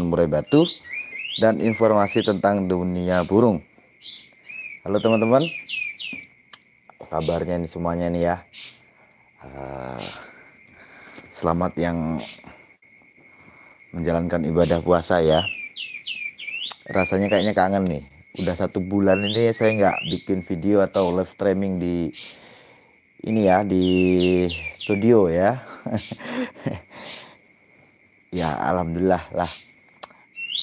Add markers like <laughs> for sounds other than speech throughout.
Kabupaten Murai Batu dan informasi tentang dunia burung. Halo teman-teman, kabarnya ini semuanya nih ya. Eh, selamat yang menjalankan ibadah puasa ya. Rasanya kayaknya kangen nih. Udah satu bulan ini saya nggak bikin video atau live streaming di ini ya di studio ya. <laughs> ya alhamdulillah lah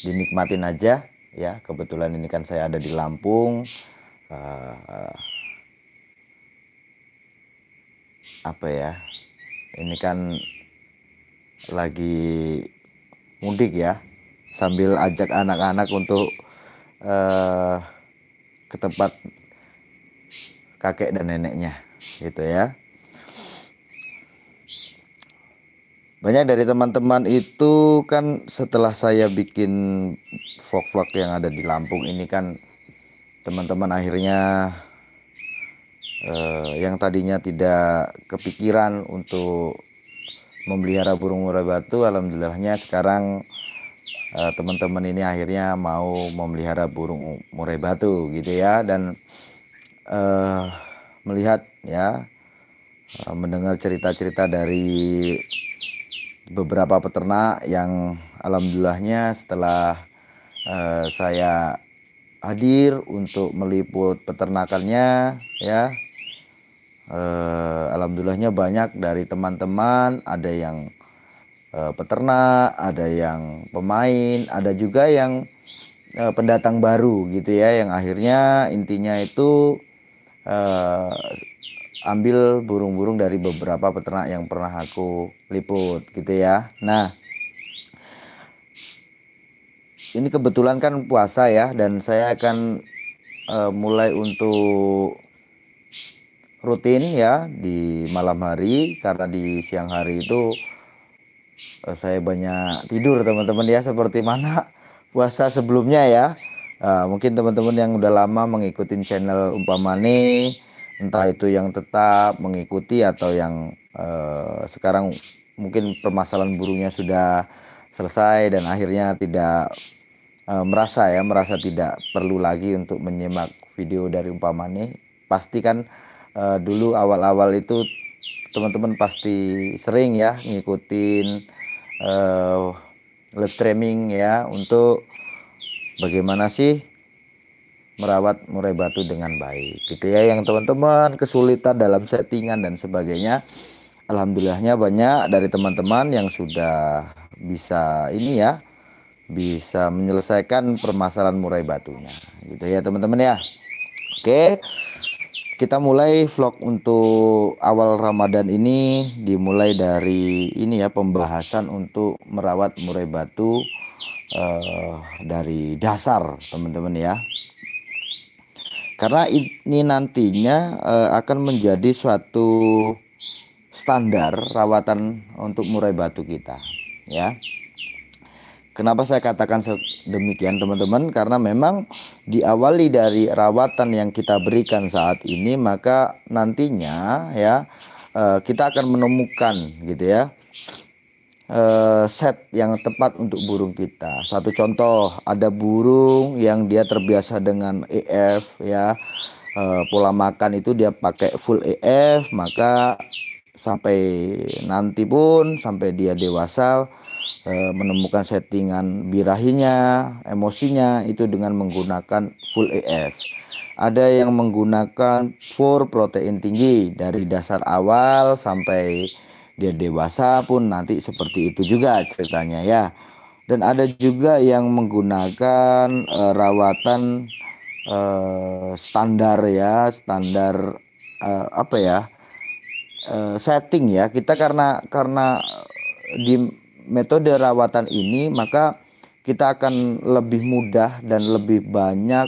dinikmatin aja ya kebetulan ini kan saya ada di Lampung uh, apa ya ini kan lagi mudik ya sambil ajak anak-anak untuk uh, ke tempat kakek dan neneknya gitu ya Banyak dari teman-teman itu kan setelah saya bikin vlog-vlog yang ada di Lampung ini kan teman-teman akhirnya eh, yang tadinya tidak kepikiran untuk memelihara burung murai batu alhamdulillahnya sekarang eh, teman-teman eh, ini akhirnya mau memelihara burung murai batu gitu ya dan eh, melihat ya eh, mendengar cerita-cerita dari beberapa peternak yang alhamdulillahnya setelah uh, saya hadir untuk meliput peternakannya ya uh, alhamdulillahnya banyak dari teman-teman ada yang uh, peternak ada yang pemain ada juga yang uh, pendatang baru gitu ya yang akhirnya intinya itu uh, ambil burung-burung dari beberapa peternak yang pernah aku liput gitu ya. Nah, ini kebetulan kan puasa ya dan saya akan uh, mulai untuk rutin ya di malam hari karena di siang hari itu uh, saya banyak tidur teman-teman ya seperti mana puasa sebelumnya ya. Uh, mungkin teman-teman yang udah lama mengikuti channel Umpamane entah itu yang tetap mengikuti atau yang eh, sekarang mungkin permasalahan burungnya sudah selesai dan akhirnya tidak eh, merasa ya merasa tidak perlu lagi untuk menyimak video dari umpamane pasti kan eh, dulu awal-awal itu teman-teman pasti sering ya ngikutin eh, live streaming ya untuk bagaimana sih merawat murai batu dengan baik gitu ya yang teman-teman kesulitan dalam settingan dan sebagainya alhamdulillahnya banyak dari teman-teman yang sudah bisa ini ya bisa menyelesaikan permasalahan murai batunya gitu ya teman-teman ya oke kita mulai vlog untuk awal Ramadan ini dimulai dari ini ya pembahasan untuk merawat murai batu uh, dari dasar teman-teman ya karena ini nantinya uh, akan menjadi suatu standar rawatan untuk murai batu kita, ya. Kenapa saya katakan demikian teman-teman? Karena memang diawali dari rawatan yang kita berikan saat ini, maka nantinya ya eh, kita akan menemukan gitu ya Eh, set yang tepat untuk burung kita. Satu contoh, ada burung yang dia terbiasa dengan EF ya. Uh, pola makan itu dia pakai full EF, maka sampai nanti pun sampai dia dewasa eh, menemukan settingan birahinya, emosinya itu dengan menggunakan full EF. Ada yang menggunakan full protein tinggi dari dasar awal sampai dia dewasa pun nanti seperti itu juga ceritanya ya. Dan ada juga yang menggunakan uh, rawatan uh, standar ya, standar uh, apa ya? uh, setting ya. Kita karena karena di metode rawatan ini maka kita akan lebih mudah dan lebih banyak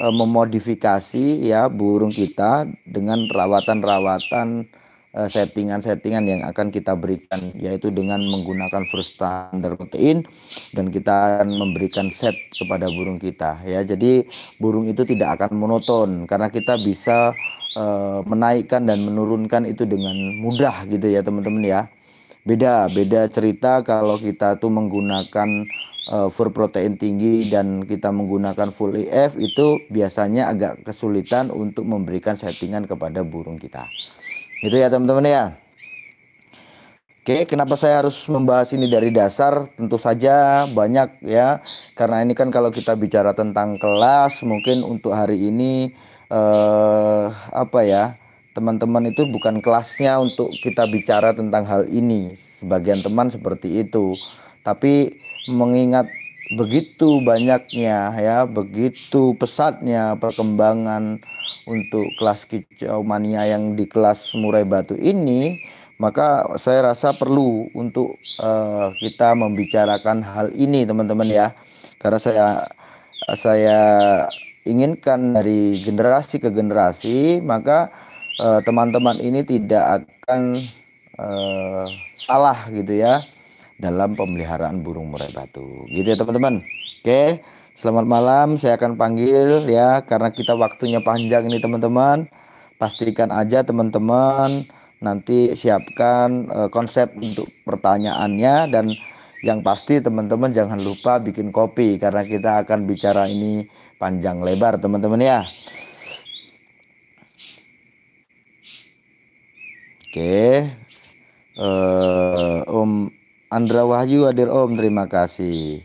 uh, memodifikasi ya burung kita dengan rawatan-rawatan Eh, settingan-settingan yang akan kita berikan yaitu dengan menggunakan first standard protein dan kita akan memberikan set kepada burung kita ya jadi burung itu tidak akan monoton karena kita bisa uh, menaikkan dan menurunkan itu dengan mudah gitu ya teman-teman ya beda beda cerita kalau kita tuh menggunakan uh, eh, full protein tinggi dan kita menggunakan full EF itu biasanya agak kesulitan untuk memberikan settingan kepada burung kita. Itu ya teman-teman ya. Oke, kenapa saya harus membahas ini dari dasar? Tentu saja banyak ya, karena ini kan kalau kita bicara tentang kelas, mungkin untuk hari ini eh, apa ya, teman-teman itu bukan kelasnya untuk kita bicara tentang hal ini. Sebagian teman seperti itu, tapi mengingat begitu banyaknya ya, begitu pesatnya perkembangan untuk kelas kicau mania yang di kelas Murai Batu ini, maka saya rasa perlu untuk uh, kita membicarakan hal ini teman-teman ya. Karena saya saya inginkan dari generasi ke generasi, maka eh, teman-teman uh, ini tidak akan uh, salah gitu ya dalam pemeliharaan burung murai batu. Gitu ya teman-teman. Oke. Okay. Selamat malam, saya akan panggil ya karena kita waktunya panjang ini teman-teman. Pastikan aja teman-teman nanti siapkan uh, konsep untuk pertanyaannya dan yang pasti teman-teman jangan lupa bikin kopi karena kita akan bicara ini panjang lebar teman-teman ya. Oke. Uh, Om Andra Wahyu hadir Om, terima kasih.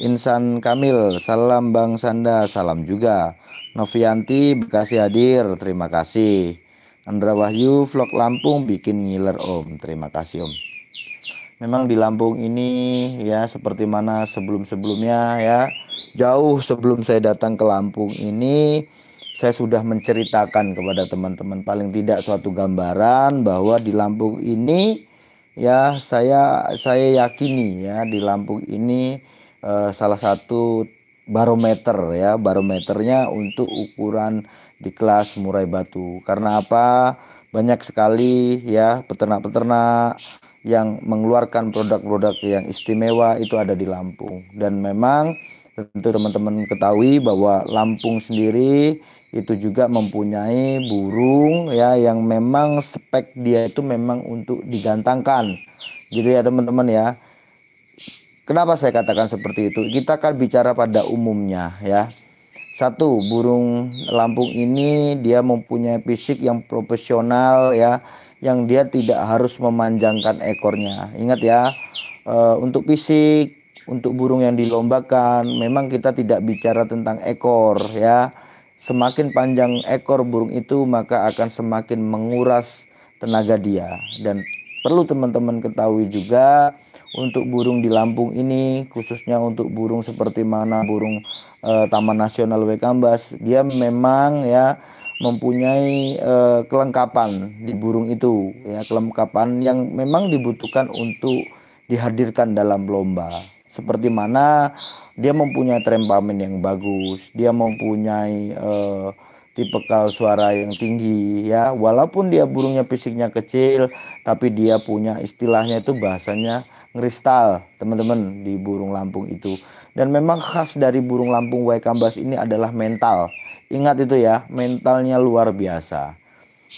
Insan Kamil, salam Bang Sanda, salam juga. Novianti Bekasi hadir, terima kasih. Andra Wahyu vlog Lampung bikin ngiler Om, terima kasih Om. Memang di Lampung ini ya seperti mana sebelum-sebelumnya ya, jauh sebelum saya datang ke Lampung ini saya sudah menceritakan kepada teman-teman paling tidak suatu gambaran bahwa di Lampung ini ya saya saya yakini ya di Lampung ini Eh, salah satu barometer ya barometernya untuk ukuran di kelas murai batu karena apa banyak sekali ya peternak-peternak yang mengeluarkan produk-produk yang istimewa itu ada di Lampung dan memang tentu teman-teman ketahui bahwa Lampung sendiri itu juga mempunyai burung ya yang memang spek dia itu memang untuk digantangkan gitu ya teman-teman ya Kenapa saya katakan seperti itu? Kita akan bicara pada umumnya ya. Satu, burung Lampung ini dia mempunyai fisik yang profesional ya, yang dia tidak harus memanjangkan ekornya. Ingat ya, e, untuk fisik, untuk burung yang dilombakan, memang kita tidak bicara tentang ekor ya. Semakin panjang ekor burung itu maka akan semakin menguras tenaga dia dan perlu teman-teman ketahui juga untuk burung di Lampung ini khususnya untuk burung seperti mana burung uh, Taman Nasional Wekambas dia memang ya mempunyai uh, kelengkapan di burung itu ya kelengkapan yang memang dibutuhkan untuk dihadirkan dalam lomba seperti mana dia mempunyai trempamen yang bagus dia mempunyai uh, kal suara yang tinggi ya walaupun dia burungnya fisiknya kecil tapi dia punya istilahnya itu bahasanya kristal teman-teman di burung Lampung itu dan memang khas dari burung Lampung Waikambas ini adalah mental ingat itu ya mentalnya luar biasa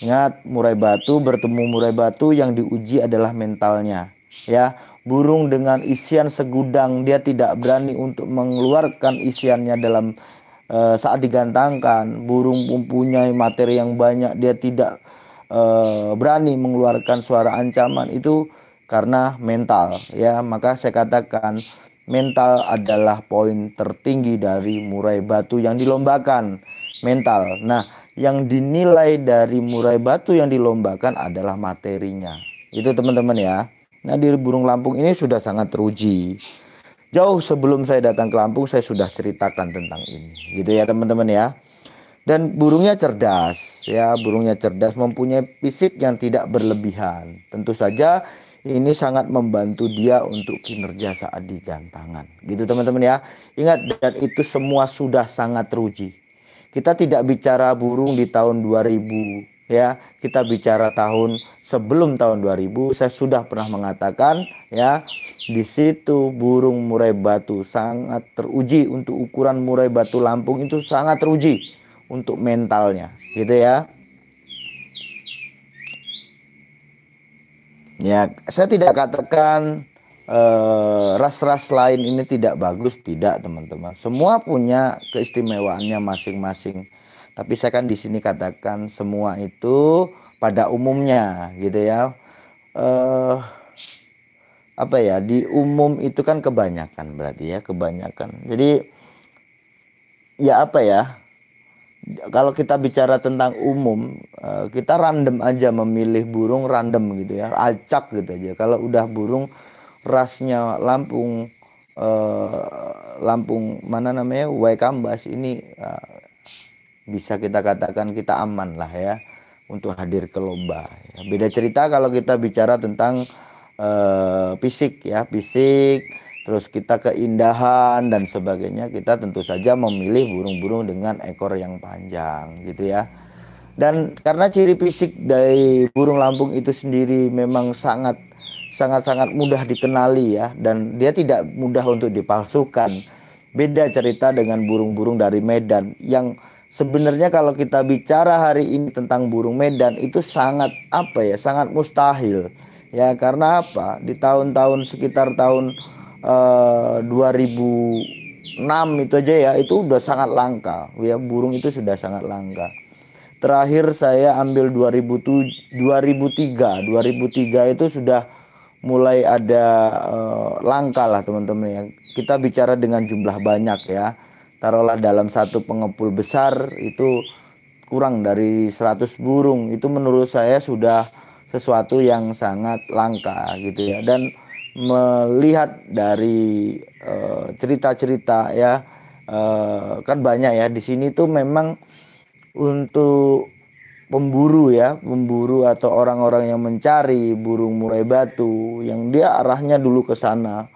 ingat murai batu bertemu murai batu yang diuji adalah mentalnya ya burung dengan isian segudang dia tidak berani untuk mengeluarkan isiannya dalam Eh, saat digantangkan burung mempunyai materi yang banyak dia tidak e, berani mengeluarkan suara ancaman itu karena mental ya maka saya katakan mental adalah poin tertinggi dari murai batu yang dilombakan mental nah yang dinilai dari murai batu yang dilombakan adalah materinya itu teman-teman ya nah di burung lampung ini sudah sangat teruji Jauh sebelum saya datang ke Lampung saya sudah ceritakan tentang ini. Gitu ya teman-teman ya. Dan burungnya cerdas ya, burungnya cerdas mempunyai fisik yang tidak berlebihan. Tentu saja ini sangat membantu dia untuk kinerja saat di jantangan Gitu teman-teman ya. Ingat dan itu semua sudah sangat teruji. Kita tidak bicara burung di tahun 2000 ya kita bicara tahun sebelum tahun 2000 saya sudah pernah mengatakan ya di situ burung murai batu sangat teruji untuk ukuran murai batu Lampung itu sangat teruji untuk mentalnya gitu ya ya saya tidak katakan eh, ras-ras eh, lain ini tidak bagus tidak teman-teman semua punya keistimewaannya masing-masing tapi saya kan di sini katakan semua itu pada umumnya gitu ya. Eh apa ya di umum itu kan kebanyakan berarti ya kebanyakan. Jadi ya apa ya kalau kita bicara tentang umum eh, kita random aja memilih burung random gitu ya acak gitu aja kalau udah burung rasnya Lampung eh, Lampung mana namanya Kambas ini eh, bisa kita katakan kita aman lah ya untuk hadir ke lomba. Beda cerita kalau kita bicara tentang uh, fisik ya, fisik terus kita keindahan dan sebagainya kita tentu saja memilih burung-burung dengan ekor yang panjang gitu ya dan karena ciri fisik dari burung lampung itu sendiri memang sangat sangat sangat mudah dikenali ya dan dia tidak mudah untuk dipalsukan beda cerita dengan burung-burung dari Medan yang Sebenarnya kalau kita bicara hari ini tentang burung Medan itu sangat apa ya, sangat mustahil. Ya, karena apa? Di tahun-tahun sekitar tahun eh, 2006 itu aja ya, itu udah sangat langka. Ya, burung itu sudah sangat langka. Terakhir saya ambil 2007, 2003. 2003 itu sudah mulai ada uh, langka lah teman-teman ya. Kita bicara dengan jumlah banyak ya taruhlah dalam satu pengepul besar itu kurang dari 100 burung itu menurut saya sudah sesuatu yang sangat langka gitu ya dan melihat dari eh, cerita-cerita uh, ya uh, kan banyak ya di sini tuh memang untuk pemburu ya pemburu atau orang-orang yang mencari burung murai batu yang dia arahnya dulu ke sana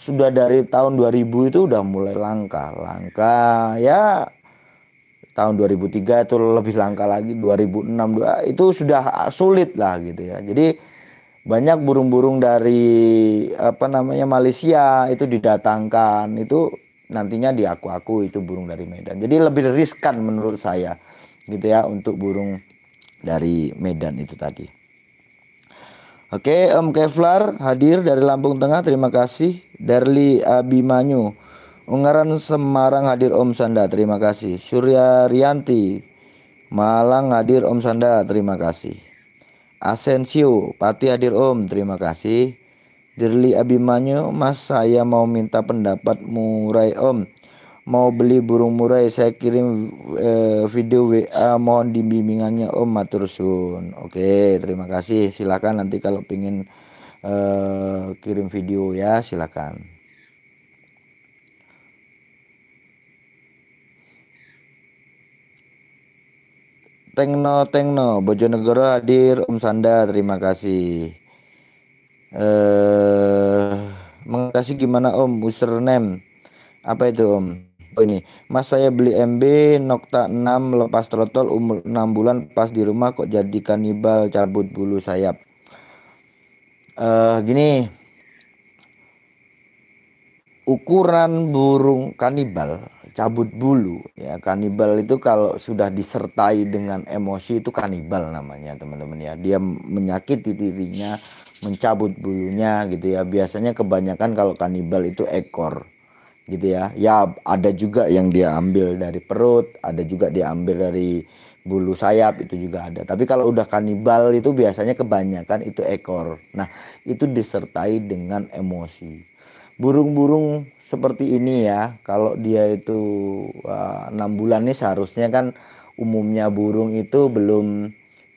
sudah dari tahun 2000 itu udah mulai langka langka ya tahun 2003 itu lebih langka lagi 2006 itu sudah sulit lah gitu ya jadi banyak burung-burung dari apa namanya Malaysia itu didatangkan itu nantinya diaku-aku itu burung dari Medan jadi lebih riskan menurut saya gitu ya untuk burung dari Medan itu tadi Oke, Om Kevlar hadir dari Lampung Tengah, terima kasih. Darli Abimanyu, Ungaran Semarang hadir Om Sanda, terima kasih. Surya Rianti, Malang hadir Om Sanda, terima kasih. Asensio, Pati hadir Om, terima kasih. Dirli Abimanyu, Mas saya mau minta pendapatmu Rai Om mau beli burung murai saya kirim eh, video WA mohon dibimbingannya Om matur Sun Oke, terima kasih. Silakan nanti kalau pingin eh, kirim video ya, silakan. Tengno Tengno Bojonegoro hadir Om Sanda terima kasih. Eh, mengasih gimana Om username? Apa itu Om? oh ini mas saya beli MB nokta 6 lepas trotol umur 6 bulan pas di rumah kok jadi kanibal cabut bulu sayap uh, gini ukuran burung kanibal cabut bulu ya kanibal itu kalau sudah disertai dengan emosi itu kanibal namanya teman-teman ya dia menyakiti dirinya mencabut bulunya gitu ya biasanya kebanyakan kalau kanibal itu ekor gitu ya. Ya ada juga yang dia ambil dari perut, ada juga dia ambil dari bulu sayap itu juga ada. Tapi kalau udah kanibal itu biasanya kebanyakan itu ekor. Nah, itu disertai dengan emosi. Burung-burung seperti ini ya, kalau dia itu eh, enam uh, bulan nih seharusnya kan umumnya burung itu belum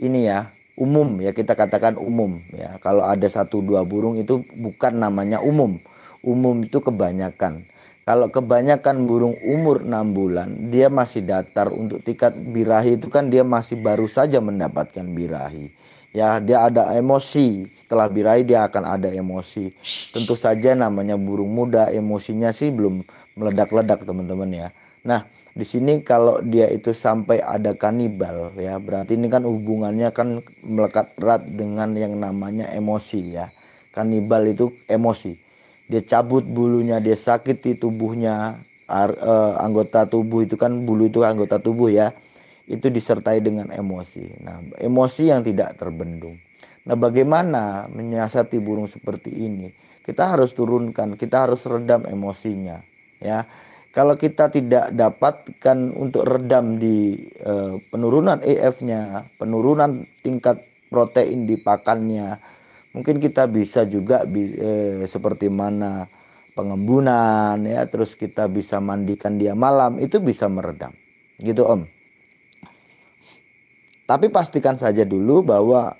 ini ya umum ya kita katakan umum ya kalau ada satu dua burung itu bukan namanya umum umum itu kebanyakan kalau kebanyakan burung umur 6 bulan, dia masih datar untuk tingkat birahi itu kan dia masih baru saja mendapatkan birahi. Ya, dia ada emosi. Setelah birahi dia akan ada emosi. Tentu saja namanya burung muda, emosinya sih belum meledak-ledak, teman-teman ya. Nah, di sini kalau dia itu sampai ada kanibal ya, berarti ini kan hubungannya kan melekat erat dengan yang namanya emosi ya. Kanibal itu emosi dia cabut bulunya, dia sakiti tubuhnya, eh, anggota tubuh itu kan bulu itu anggota tubuh ya. Itu disertai dengan emosi. Nah, emosi yang tidak terbendung. Nah, bagaimana menyiasati burung seperti ini? Kita harus turunkan, kita harus redam emosinya, ya. Kalau kita tidak dapatkan untuk redam di e, penurunan EF-nya, penurunan tingkat protein di pakannya, mungkin kita bisa juga eh, seperti mana pengembunan ya terus kita bisa mandikan dia malam itu bisa meredam gitu om tapi pastikan saja dulu bahwa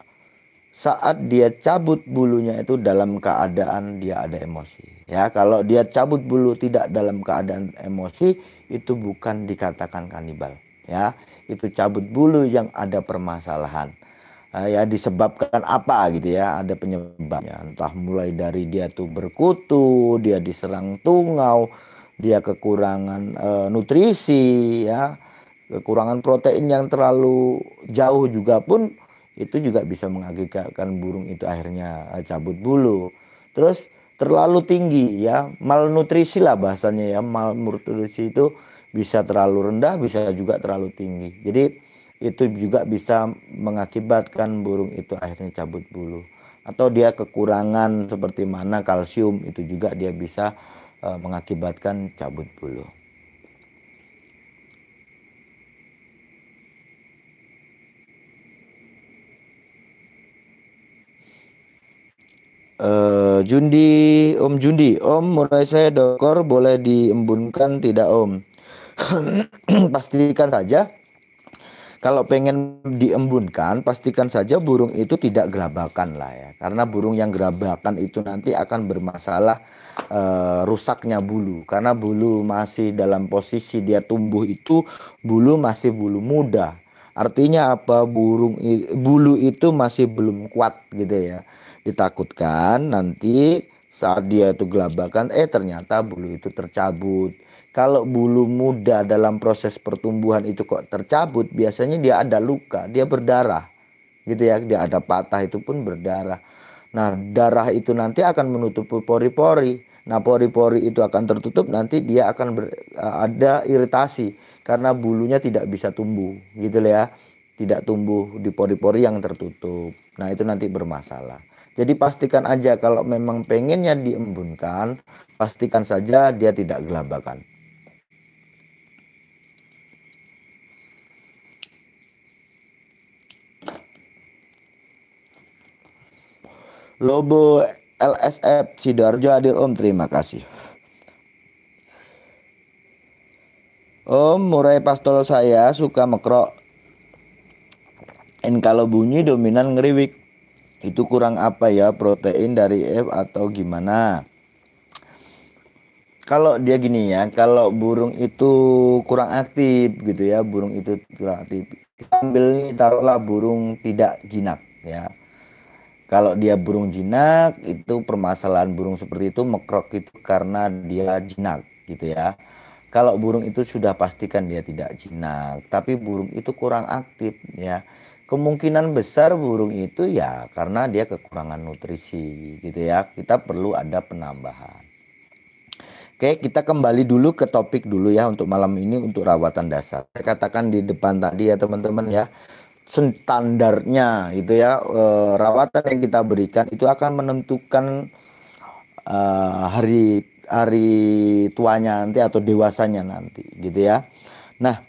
saat dia cabut bulunya itu dalam keadaan dia ada emosi ya kalau dia cabut bulu tidak dalam keadaan emosi itu bukan dikatakan kanibal ya itu cabut bulu yang ada permasalahan Nah, ya disebabkan apa gitu ya ada penyebabnya entah mulai dari dia tuh berkutu dia diserang tungau dia kekurangan uh, nutrisi ya kekurangan protein yang terlalu jauh juga pun itu juga bisa mengakibatkan burung itu akhirnya eh, cabut bulu terus terlalu tinggi ya malnutrisi lah bahasanya ya malnutrisi itu bisa terlalu rendah bisa juga terlalu tinggi jadi itu juga bisa mengakibatkan burung itu akhirnya cabut bulu atau dia kekurangan seperti mana kalsium itu juga dia bisa e, mengakibatkan cabut bulu. E, Jundi, Om Jundi, Om mulai saya dokor boleh diembunkan tidak Om? <clears throat> Pastikan saja kalau pengen diembunkan, pastikan saja burung itu tidak gerabakan lah ya. Karena burung yang gerabakan itu nanti akan bermasalah e, rusaknya bulu. Karena bulu masih dalam posisi dia tumbuh itu bulu masih bulu muda. Artinya apa? Burung bulu itu masih belum kuat gitu ya. Ditakutkan nanti saat dia itu gelabakan, eh ternyata bulu itu tercabut kalau bulu muda dalam proses pertumbuhan itu kok tercabut, biasanya dia ada luka, dia berdarah. Gitu ya, dia ada patah itu pun berdarah. Nah, darah itu nanti akan menutup pori-pori. Nah, pori-pori itu akan tertutup nanti dia akan ber, eh, ada iritasi karena bulunya tidak bisa tumbuh, gitu ya. Tidak tumbuh di pori-pori yang tertutup. Nah, itu nanti bermasalah. Jadi pastikan aja kalau memang pengennya diembunkan, pastikan saja dia tidak gelabakan. Lobo LSF Sidoarjo hadir Om terima kasih Om murai pastol saya suka mekro En kalau bunyi dominan ngeriwik itu kurang apa ya protein dari F atau gimana kalau dia gini ya kalau burung itu kurang aktif gitu ya burung itu kurang aktif ambil ini taruhlah burung tidak jinak ya kalau dia burung jinak, itu permasalahan burung seperti itu mekrok itu karena dia jinak gitu ya. Kalau burung itu sudah pastikan dia tidak jinak, tapi burung itu kurang aktif ya. Kemungkinan besar burung itu ya karena dia kekurangan nutrisi gitu ya. Kita perlu ada penambahan. Oke, kita kembali dulu ke topik dulu ya untuk malam ini untuk rawatan dasar. Saya katakan di depan tadi ya teman-teman ya standarnya gitu ya e, rawatan yang kita berikan itu akan menentukan e, hari hari tuanya nanti atau dewasanya nanti gitu ya. Nah,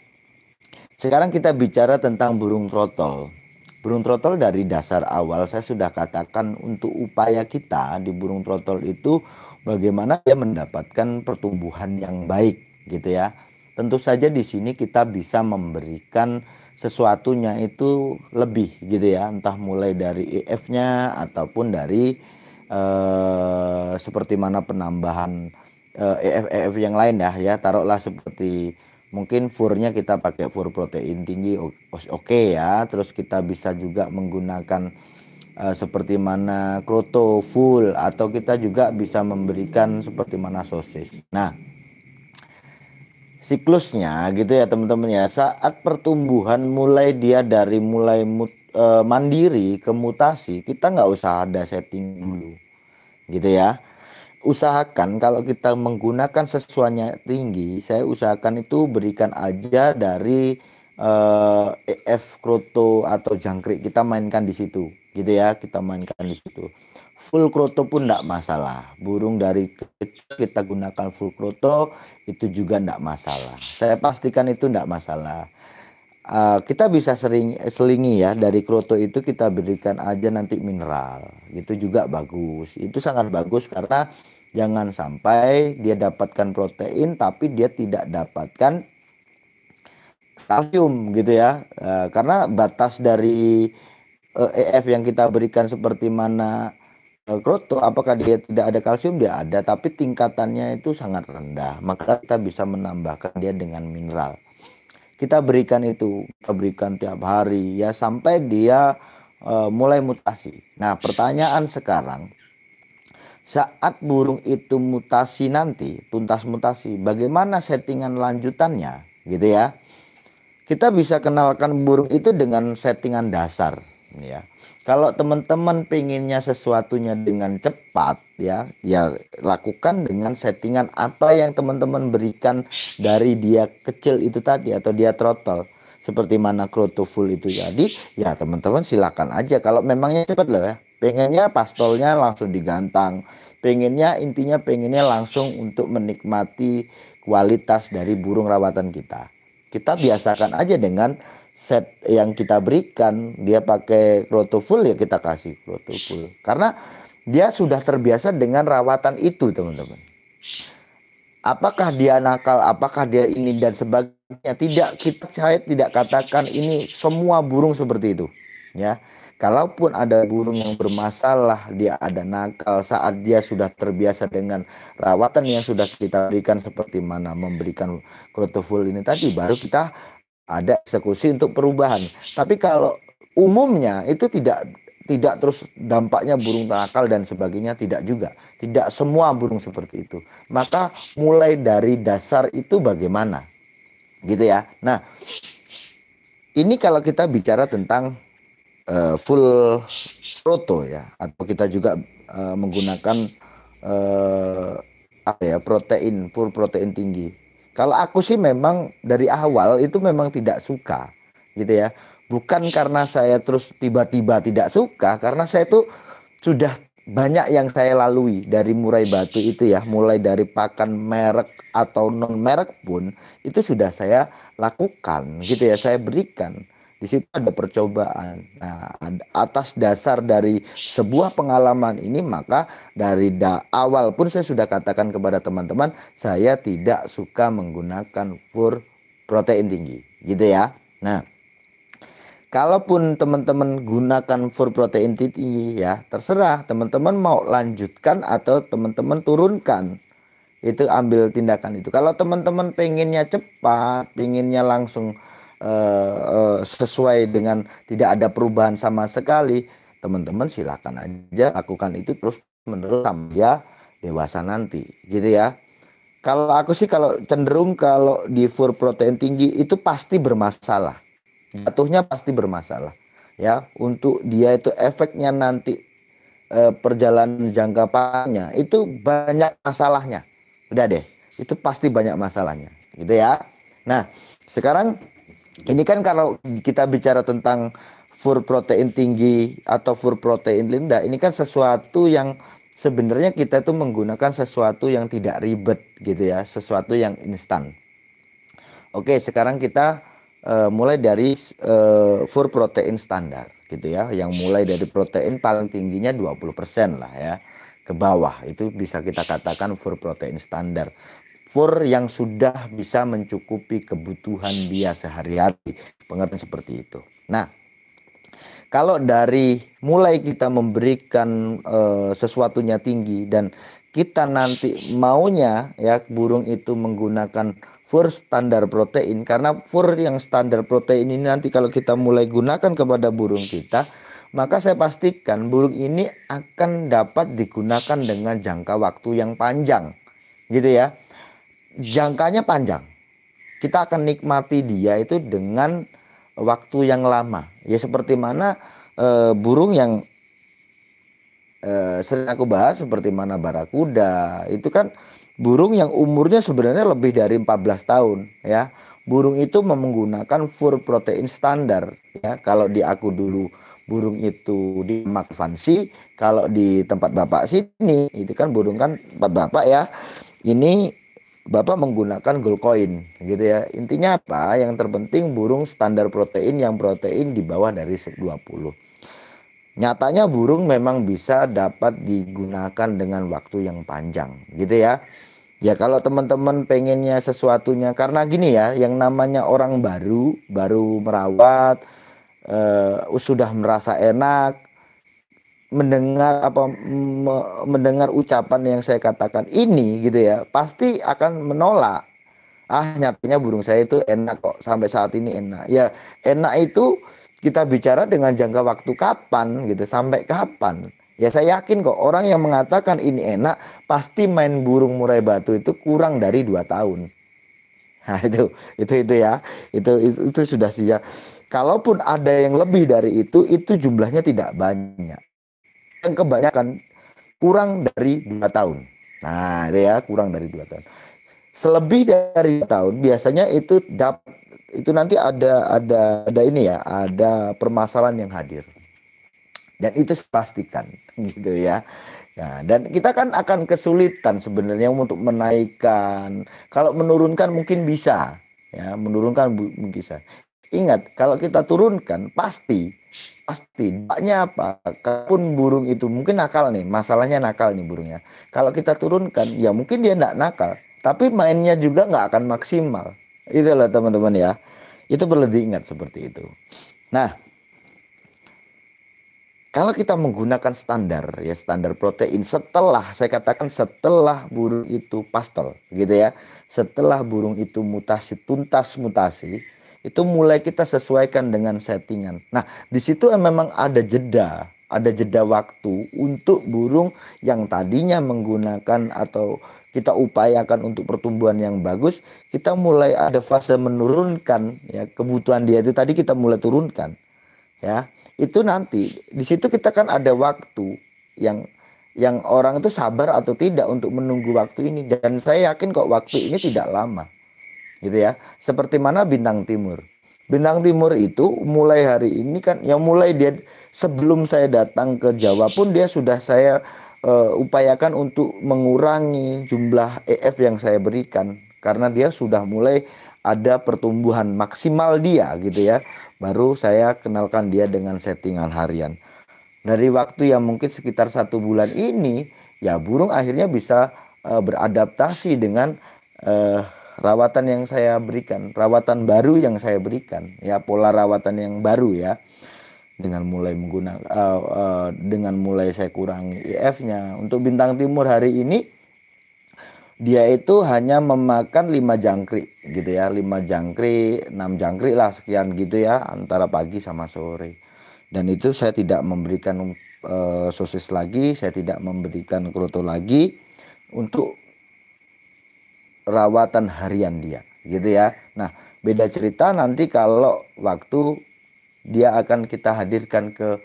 sekarang kita bicara tentang burung trotol. Burung trotol dari dasar awal saya sudah katakan untuk upaya kita di burung trotol itu bagaimana dia mendapatkan pertumbuhan yang baik gitu ya. Tentu saja di sini kita bisa memberikan sesuatunya itu lebih gitu ya entah mulai dari if e nya ataupun dari eh, seperti mana penambahan eh, EF EF yang lain dah ya taruhlah seperti mungkin furnya kita pakai fur protein tinggi oke okay ya terus kita bisa juga menggunakan eh, seperti mana kroto full atau kita juga bisa memberikan seperti mana sosis nah siklusnya gitu ya teman-teman ya saat pertumbuhan mulai dia dari mulai mut, e, mandiri ke mutasi kita nggak usah ada setting hmm. dulu gitu ya usahakan kalau kita menggunakan sesuanya tinggi saya usahakan itu berikan aja dari e, EF kroto atau jangkrik kita mainkan di situ gitu ya kita mainkan di situ Full kroto pun tidak masalah. Burung dari kita gunakan full kroto itu juga tidak masalah. Saya pastikan itu tidak masalah. Uh, kita bisa sering selingi ya dari kroto itu kita berikan aja nanti mineral. Itu juga bagus. Itu sangat bagus karena jangan sampai dia dapatkan protein tapi dia tidak dapatkan kalsium gitu ya. Uh, karena batas dari EF eh, e yang kita berikan seperti mana Kroto, eh, apakah dia tidak ada kalsium? Dia ada, tapi tingkatannya itu sangat rendah. Maka kita bisa menambahkan dia dengan mineral. Kita berikan itu, kita berikan tiap hari ya sampai dia uh, mulai mutasi. Nah, pertanyaan sekarang, saat burung itu mutasi nanti, tuntas mutasi, bagaimana settingan lanjutannya, gitu ya? Kita bisa kenalkan burung itu dengan settingan dasar, ya kalau teman-teman pinginnya sesuatunya dengan cepat ya ya lakukan dengan settingan apa yang teman-teman berikan dari dia kecil itu tadi atau dia trotol seperti mana full itu jadi ya teman-teman silakan aja kalau memangnya cepat loh ya pengennya pastolnya langsung digantang pengennya intinya pengennya langsung untuk menikmati kualitas dari burung rawatan kita kita biasakan aja dengan set yang kita berikan dia pakai crotoful ya kita kasih crotoful karena dia sudah terbiasa dengan rawatan itu teman-teman apakah dia nakal apakah dia ini dan sebagainya tidak kita saya tidak katakan ini semua burung seperti itu ya Kalaupun ada burung yang bermasalah, dia ada nakal saat dia sudah terbiasa dengan rawatan yang sudah kita berikan seperti mana memberikan crotoful ini tadi baru kita ada eksekusi untuk perubahan. Tapi kalau umumnya itu tidak tidak terus dampaknya burung terakal dan sebagainya tidak juga. Tidak semua burung seperti itu. Maka mulai dari dasar itu bagaimana? Gitu ya. Nah, ini kalau kita bicara tentang uh, full proto ya atau kita juga uh, menggunakan uh, apa ya protein full protein tinggi kalau aku sih memang dari awal itu memang tidak suka gitu ya. Bukan karena saya terus tiba-tiba tidak suka karena saya tuh sudah banyak yang saya lalui dari murai batu itu ya mulai dari pakan merek atau non merek pun itu sudah saya lakukan gitu ya saya berikan di situ ada percobaan. Nah, atas dasar dari sebuah pengalaman ini maka dari da awal pun saya sudah katakan kepada teman-teman, saya tidak suka menggunakan fur protein tinggi, gitu ya. Nah, kalaupun teman-teman gunakan fur protein tinggi ya, terserah teman-teman mau lanjutkan atau teman-teman turunkan itu ambil tindakan itu. Kalau teman-teman pengennya cepat, pengennya langsung uh, uh, sesuai dengan tidak ada perubahan sama sekali, teman-teman silakan aja lakukan itu terus menerus sampai ya dewasa nanti, gitu ya. Kalau aku sih kalau cenderung kalau di full protein tinggi itu pasti bermasalah, jatuhnya pasti bermasalah, ya. Untuk dia itu efeknya nanti eh, perjalanan jangka panjangnya itu banyak masalahnya, udah deh, itu pasti banyak masalahnya, gitu ya. Nah, sekarang ini kan kalau kita bicara tentang fur protein tinggi atau fur protein rendah, ini kan sesuatu yang sebenarnya kita itu menggunakan sesuatu yang tidak ribet gitu ya, sesuatu yang instan. Oke, sekarang kita uh, mulai dari uh, fur protein standar gitu ya, yang mulai dari protein paling tingginya 20% lah ya ke bawah itu bisa kita katakan fur protein standar kufur yang sudah bisa mencukupi kebutuhan dia sehari-hari. Pengertian seperti itu. Nah, kalau dari mulai kita memberikan e, sesuatunya tinggi dan kita nanti maunya ya burung itu menggunakan fur standar protein karena fur yang standar protein ini nanti kalau kita mulai gunakan kepada burung kita maka saya pastikan burung ini akan dapat digunakan dengan jangka waktu yang panjang gitu ya jangkanya panjang. Kita akan nikmati dia itu dengan waktu yang lama. Ya seperti mana e, burung yang e, sering aku bahas seperti mana barakuda, itu kan burung yang umurnya sebenarnya lebih dari 14 tahun ya. Burung itu menggunakan fur protein standar ya. Kalau di aku dulu burung itu di Makvansi, kalau di tempat Bapak sini itu kan burung kan tempat Bapak ya. Ini Bapak menggunakan gold coin gitu ya. Intinya apa? Yang terpenting burung standar protein yang protein di bawah dari 20. Nyatanya burung memang bisa dapat digunakan dengan waktu yang panjang gitu ya. Ya kalau teman-teman pengennya sesuatunya karena gini ya, yang namanya orang baru baru merawat eh, sudah merasa enak mendengar apa me, mendengar ucapan yang saya katakan ini gitu ya pasti akan menolak ah nyatanya burung saya itu enak kok sampai saat ini enak ya enak itu kita bicara dengan jangka waktu kapan gitu sampai kapan ya saya yakin kok orang yang mengatakan ini enak pasti main burung murai batu itu kurang dari dua tahun <laughs> nah itu itu itu ya itu itu, itu sudah siap ya. kalaupun ada yang lebih dari itu itu jumlahnya tidak banyak yang kebanyakan kurang dari dua tahun. Nah, itu ya kurang dari dua tahun. Selebih dari dua tahun biasanya itu dapat itu nanti ada ada ada ini ya, ada permasalahan yang hadir. Dan itu pastikan <laughs> gitu ya. Nah, dan kita kan akan kesulitan sebenarnya untuk menaikkan. Kalau menurunkan mungkin bisa, ya menurunkan mungkin bisa. Ingat, kalau kita turunkan pasti pasti dampaknya apa? Kalaupun burung itu mungkin nakal nih, masalahnya nakal nih burungnya. Kalau kita turunkan, ya mungkin dia tidak nakal, tapi mainnya juga nggak akan maksimal. Itu loh teman-teman ya. Itu perlu diingat seperti itu. Nah, kalau kita menggunakan standar ya standar protein setelah saya katakan setelah burung itu pastel gitu ya setelah burung itu mutasi tuntas mutasi itu mulai kita sesuaikan dengan settingan. Nah, di situ memang ada jeda, ada jeda waktu untuk burung yang tadinya menggunakan atau kita upayakan untuk pertumbuhan yang bagus, kita mulai ada fase menurunkan ya kebutuhan dia itu tadi kita mulai turunkan. Ya, itu nanti di situ kita kan ada waktu yang yang orang itu sabar atau tidak untuk menunggu waktu ini dan saya yakin kok waktu ini tidak lama gitu ya. Seperti mana bintang timur? Bintang timur itu mulai hari ini kan yang mulai dia sebelum saya datang ke Jawa pun dia sudah saya uh, upayakan untuk mengurangi jumlah EF yang saya berikan karena dia sudah mulai ada pertumbuhan maksimal dia gitu ya. Baru saya kenalkan dia dengan settingan harian. Dari waktu yang mungkin sekitar satu bulan ini, ya burung akhirnya bisa uh, beradaptasi dengan uh, rawatan yang saya berikan, rawatan baru yang saya berikan, ya pola rawatan yang baru ya. Dengan mulai menggunakan uh, eh, uh, eh, dengan mulai saya kurangi IF-nya. E untuk bintang timur hari ini dia itu hanya memakan 5 jangkrik gitu ya, 5 jangkrik, 6 jangkrik lah sekian gitu ya antara pagi sama sore. Dan itu saya tidak memberikan uh, sosis lagi, saya tidak memberikan kroto lagi untuk rawatan harian dia gitu ya nah beda cerita nanti kalau waktu dia akan kita hadirkan ke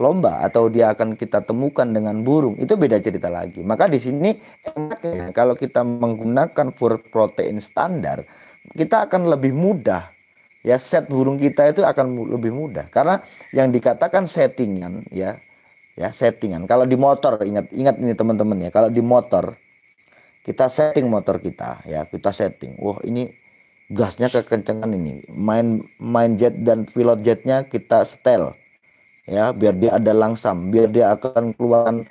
lomba atau dia akan kita temukan dengan burung itu beda cerita lagi maka di sini enaknya ya, kalau kita menggunakan food protein standar kita akan lebih mudah ya set burung kita itu akan lebih mudah karena yang dikatakan settingan ya ya settingan kalau di motor ingat ingat ini teman-teman ya kalau di motor kita setting motor kita ya kita setting wah ini gasnya kekencangan ini main main jet dan pilot jetnya kita setel ya biar dia ada langsam biar dia akan keluaran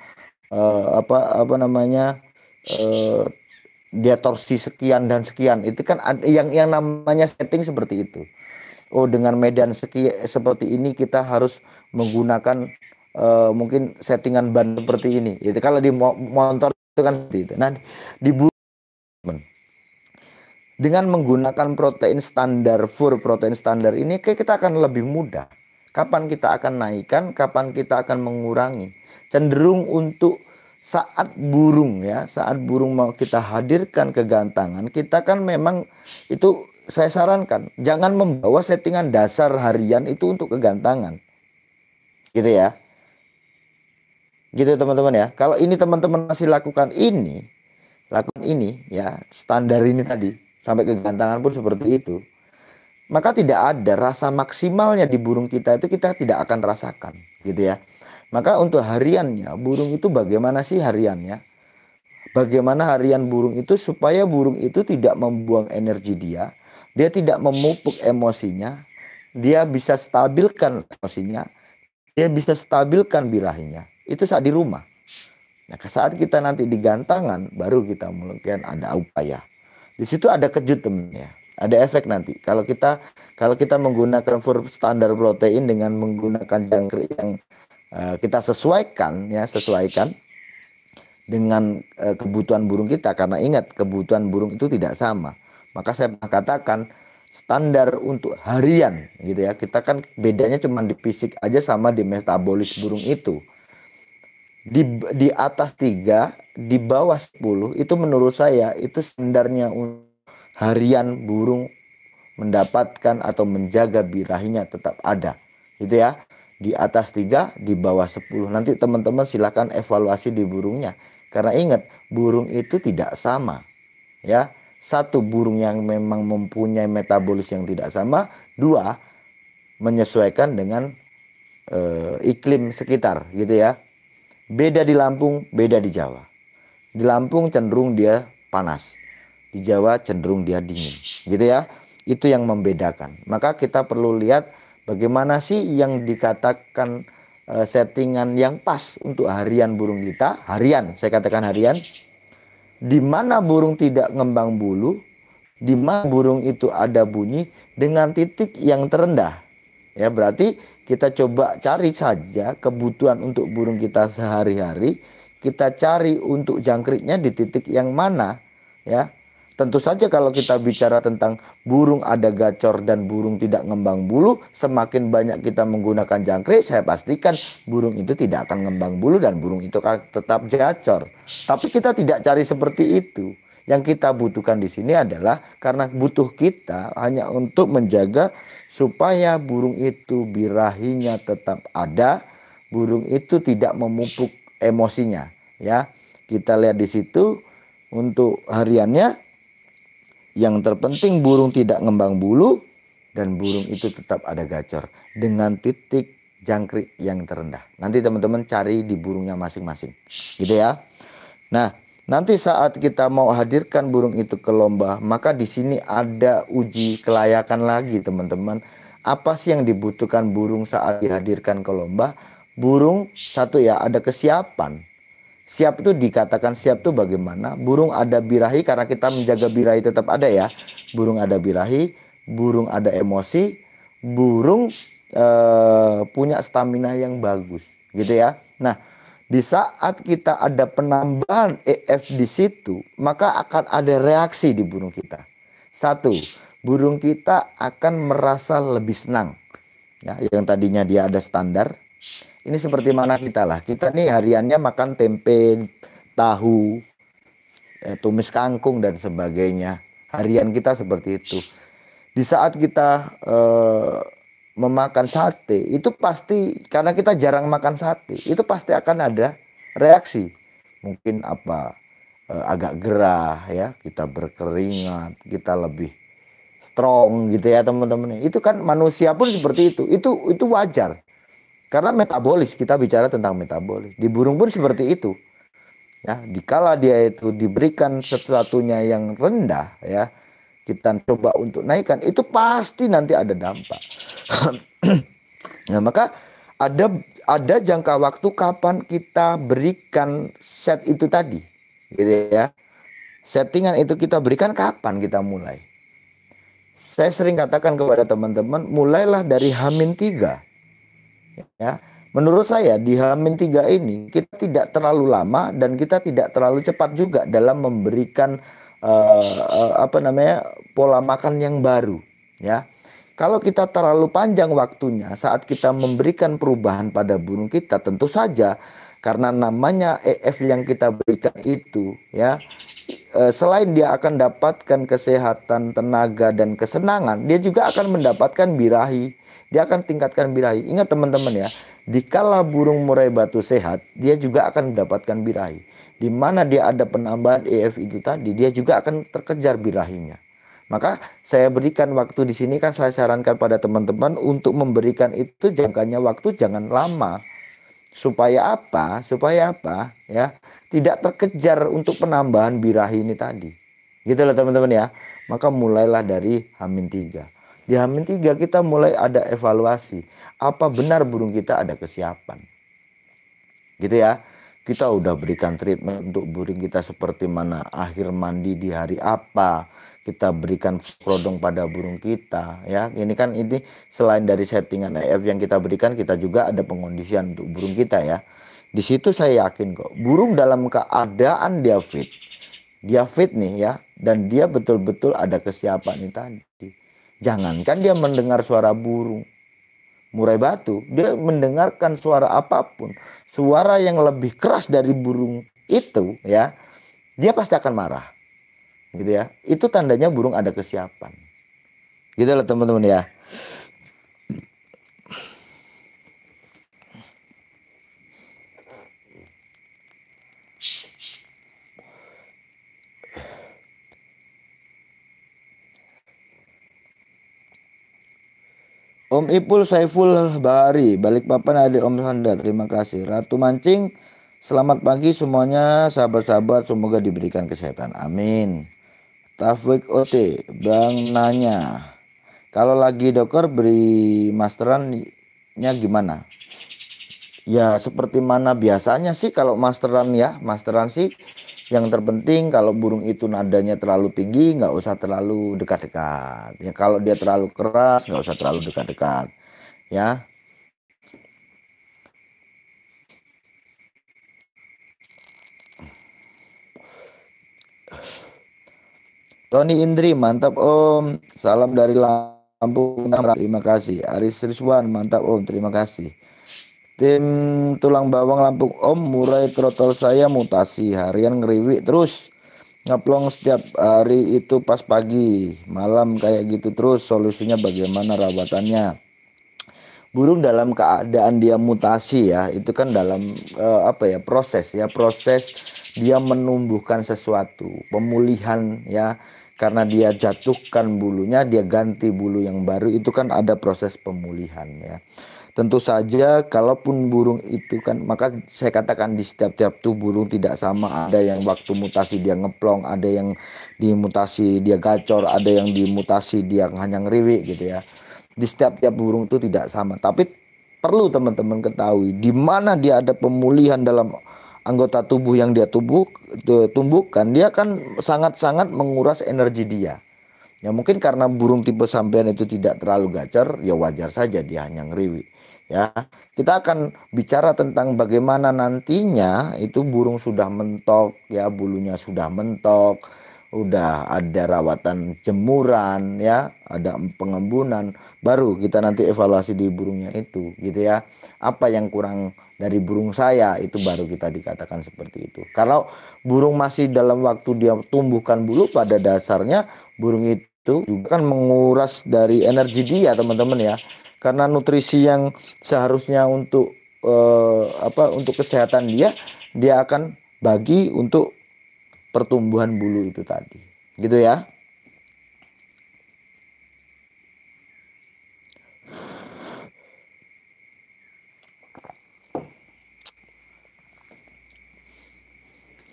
uh, apa apa namanya uh, dia torsi sekian dan sekian itu kan ada yang yang namanya setting seperti itu oh dengan medan seki seperti ini kita harus menggunakan uh, mungkin settingan ban seperti ini itu kalau di motor itu kan itu nah di dengan menggunakan protein standar full protein standar ini kita akan lebih mudah kapan kita akan naikkan kapan kita akan mengurangi cenderung untuk saat burung ya saat burung mau kita hadirkan kegantangan kita kan memang itu saya sarankan jangan membawa settingan dasar harian itu untuk kegantangan gitu ya Gitu teman-teman ya. Kalau ini teman-teman masih lakukan ini, lakukan ini ya, standar ini tadi sampai kegantangan pun seperti itu. Maka tidak ada rasa maksimalnya di burung kita itu kita tidak akan rasakan, gitu ya. Maka untuk hariannya, burung itu bagaimana sih hariannya? Bagaimana harian burung itu supaya burung itu tidak membuang energi dia, dia tidak memupuk emosinya, dia bisa stabilkan emosinya, dia bisa stabilkan birahinya. Itu saat di rumah. Nah, saat kita nanti digantangan, baru kita mungkin ada upaya. Di situ ada kejut ya. Ada efek nanti. Kalau kita kalau kita menggunakan standar protein dengan menggunakan jangkrik yang uh, kita sesuaikan ya, sesuaikan dengan uh, kebutuhan burung kita karena ingat kebutuhan burung itu tidak sama. Maka saya pernah katakan standar untuk harian gitu ya. Kita kan bedanya cuma di fisik aja sama di metabolis burung itu di di atas tiga di bawah 10 itu menurut saya itu standarnya harian burung mendapatkan atau menjaga birahinya tetap ada. Gitu ya. Di atas tiga di bawah 10. Nanti teman-teman silahkan evaluasi di burungnya. Karena ingat, burung itu tidak sama. Ya. Satu burung yang memang mempunyai metabolis yang tidak sama, dua menyesuaikan dengan e, iklim sekitar gitu ya Beda di Lampung, beda di Jawa. Di Lampung cenderung dia panas. Di Jawa cenderung dia dingin. Gitu ya. Itu yang membedakan. Maka kita perlu lihat bagaimana sih yang dikatakan eh, settingan yang pas untuk harian burung kita. Harian, saya katakan harian. Di mana burung tidak ngembang bulu, di mana burung itu ada bunyi dengan titik yang terendah. Ya, berarti kita coba cari saja kebutuhan untuk burung kita sehari-hari kita cari untuk jangkriknya di titik yang mana ya tentu saja kalau kita bicara tentang burung ada gacor dan burung tidak ngembang bulu semakin banyak kita menggunakan jangkrik saya pastikan burung itu tidak akan ngembang bulu dan burung itu akan tetap gacor tapi kita tidak cari seperti itu yang kita butuhkan di sini adalah karena butuh kita hanya untuk menjaga supaya burung itu birahinya tetap ada, burung itu tidak memupuk emosinya, ya. Kita lihat di situ untuk hariannya yang terpenting burung tidak ngembang bulu dan burung itu tetap ada gacor dengan titik jangkrik yang terendah. Nanti teman-teman cari di burungnya masing-masing. Gitu ya. Nah, Nanti saat kita mau hadirkan burung itu ke lomba, maka di sini ada uji kelayakan lagi, teman-teman. Apa sih yang dibutuhkan burung saat dihadirkan ke lomba? Burung satu ya ada kesiapan. Siap itu dikatakan siap itu bagaimana? Burung ada birahi karena kita menjaga birahi tetap ada ya. Burung ada birahi, burung ada emosi, burung eh, punya stamina yang bagus, gitu ya. Nah, di saat kita ada penambahan EF di situ, maka akan ada reaksi di burung kita. Satu, burung kita akan merasa lebih senang. Ya, yang tadinya dia ada standar. Ini seperti mm-hmm. mana kita lah. Kita nih hariannya makan tempe, tahu, ya, tumis kangkung dan sebagainya. Harian kita seperti itu. Di saat kita eh, memakan sate itu pasti karena kita jarang makan sate itu pasti akan ada reaksi mungkin apa eh, agak gerah ya kita berkeringat kita lebih strong gitu ya teman-teman itu kan manusia pun seperti itu itu itu wajar karena metabolis kita bicara tentang metabolis di burung pun seperti itu ya dikala dia itu diberikan sesuatunya yang rendah ya kita coba untuk naikkan itu pasti nanti ada dampak. <clears throat> nah, maka ada ada jangka waktu kapan kita berikan set itu tadi, gitu ya. Settingan itu kita berikan kapan kita mulai. Saya sering katakan kepada teman-teman, mulailah dari Hamin 3. Ya. Menurut saya di Hamin 3 ini kita tidak terlalu lama dan kita tidak terlalu cepat juga dalam memberikan uh, apa namanya pola makan yang baru ya. Kalau kita terlalu panjang waktunya saat kita memberikan perubahan pada burung kita tentu saja karena namanya EF yang kita berikan itu ya eh, selain dia akan dapatkan kesehatan, tenaga dan kesenangan, dia juga akan mendapatkan birahi. Dia akan tingkatkan birahi. Ingat teman-teman ya, dikala burung murai batu sehat, dia juga akan mendapatkan birahi di mana dia ada penambahan EF itu tadi, dia juga akan terkejar birahinya. Maka saya berikan waktu di sini kan saya sarankan pada teman-teman untuk memberikan itu jangkanya waktu jangan lama. Supaya apa? Supaya apa? Ya, tidak terkejar untuk penambahan birahi ini tadi. Gitu loh teman-teman ya. Maka mulailah dari hamin 3. Di hamin 3 kita mulai ada evaluasi. Apa benar burung kita ada kesiapan? Gitu ya kita udah berikan treatment untuk burung kita seperti mana akhir mandi di hari apa kita berikan produk pada burung kita ya ini kan ini selain dari settingan AF yang kita berikan kita juga ada pengondisian untuk burung kita ya di situ saya yakin kok burung dalam keadaan dia fit dia fit nih ya dan dia betul-betul ada kesiapan nih tadi jangankan dia mendengar suara burung murai batu, dia mendengarkan suara apapun, suara yang lebih keras dari burung itu ya, dia pasti akan marah. Gitu ya. Itu tandanya burung ada kesiapan. Gitu loh teman-teman ya. Om Ipul Saiful Bahari, Balikpapan hadir Om Sanda, terima kasih. Ratu Mancing, selamat pagi semuanya sahabat-sahabat, semoga diberikan kesehatan. Amin. Taufik OT, Bang nanya, kalau lagi dokter beri masterannya gimana? Ya seperti mana biasanya sih kalau masteran ya, masteran sih yang terpenting kalau burung itu nadanya terlalu tinggi nggak usah terlalu dekat-dekat ya kalau dia terlalu keras nggak usah terlalu dekat-dekat ya Tony Indri mantap Om salam dari Lampung terima kasih Aris Rizwan mantap Om terima kasih Tim tulang bawang Lampung Om murai trotol saya mutasi harian ngeriwi terus ngeplong setiap hari itu pas pagi malam kayak gitu terus solusinya bagaimana rawatannya burung dalam keadaan dia mutasi ya itu kan dalam uh, apa ya proses ya proses dia menumbuhkan sesuatu pemulihan ya karena dia jatuhkan bulunya dia ganti bulu yang baru itu kan ada proses pemulihan ya Tentu saja kalaupun burung itu kan maka saya katakan di setiap-tiap tuh burung tidak sama. Ada yang waktu mutasi dia ngeplong, ada yang dimutasi dia gacor, ada yang dimutasi dia hanya ngeriwik gitu ya. Di setiap-tiap burung itu tidak sama. Tapi perlu teman-teman ketahui di mana dia ada pemulihan dalam anggota tubuh yang dia tubuh tumbuhkan dia akan sangat-sangat menguras energi dia. Ya mungkin karena burung tipe sampean itu tidak terlalu gacor, ya wajar saja dia hanya ngeriwi ya kita akan bicara tentang bagaimana nantinya itu burung sudah mentok ya bulunya sudah mentok udah ada rawatan jemuran ya ada pengembunan baru kita nanti evaluasi di burungnya itu gitu ya apa yang kurang dari burung saya itu baru kita dikatakan seperti itu kalau burung masih dalam waktu dia tumbuhkan bulu pada dasarnya burung itu juga kan menguras dari energi dia teman-teman ya karena nutrisi yang seharusnya untuk uh, apa untuk kesehatan dia dia akan bagi untuk pertumbuhan bulu itu tadi gitu ya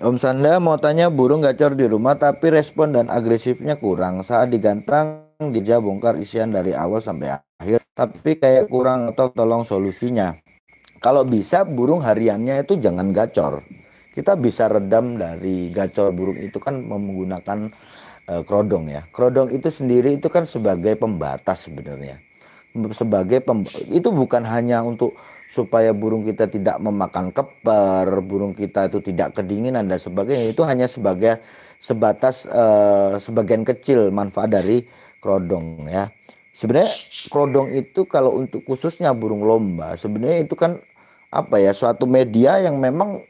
Om Sanda mau tanya burung gacor di rumah tapi respon dan agresifnya kurang saat digantang dia bongkar isian dari awal sampai akhir tapi kayak kurang atau tolong solusinya kalau bisa burung hariannya itu jangan gacor kita bisa redam dari gacor burung itu kan menggunakan e, krodong ya krodong itu sendiri itu kan sebagai pembatas sebenarnya sebagai pem itu bukan hanya untuk supaya burung kita tidak memakan keper, burung kita itu tidak kedinginan dan sebagainya. Itu hanya sebagai sebatas e, sebagian kecil manfaat dari Krodong ya. Sebenarnya krodong itu kalau untuk khususnya burung lomba sebenarnya itu kan apa ya suatu media yang memang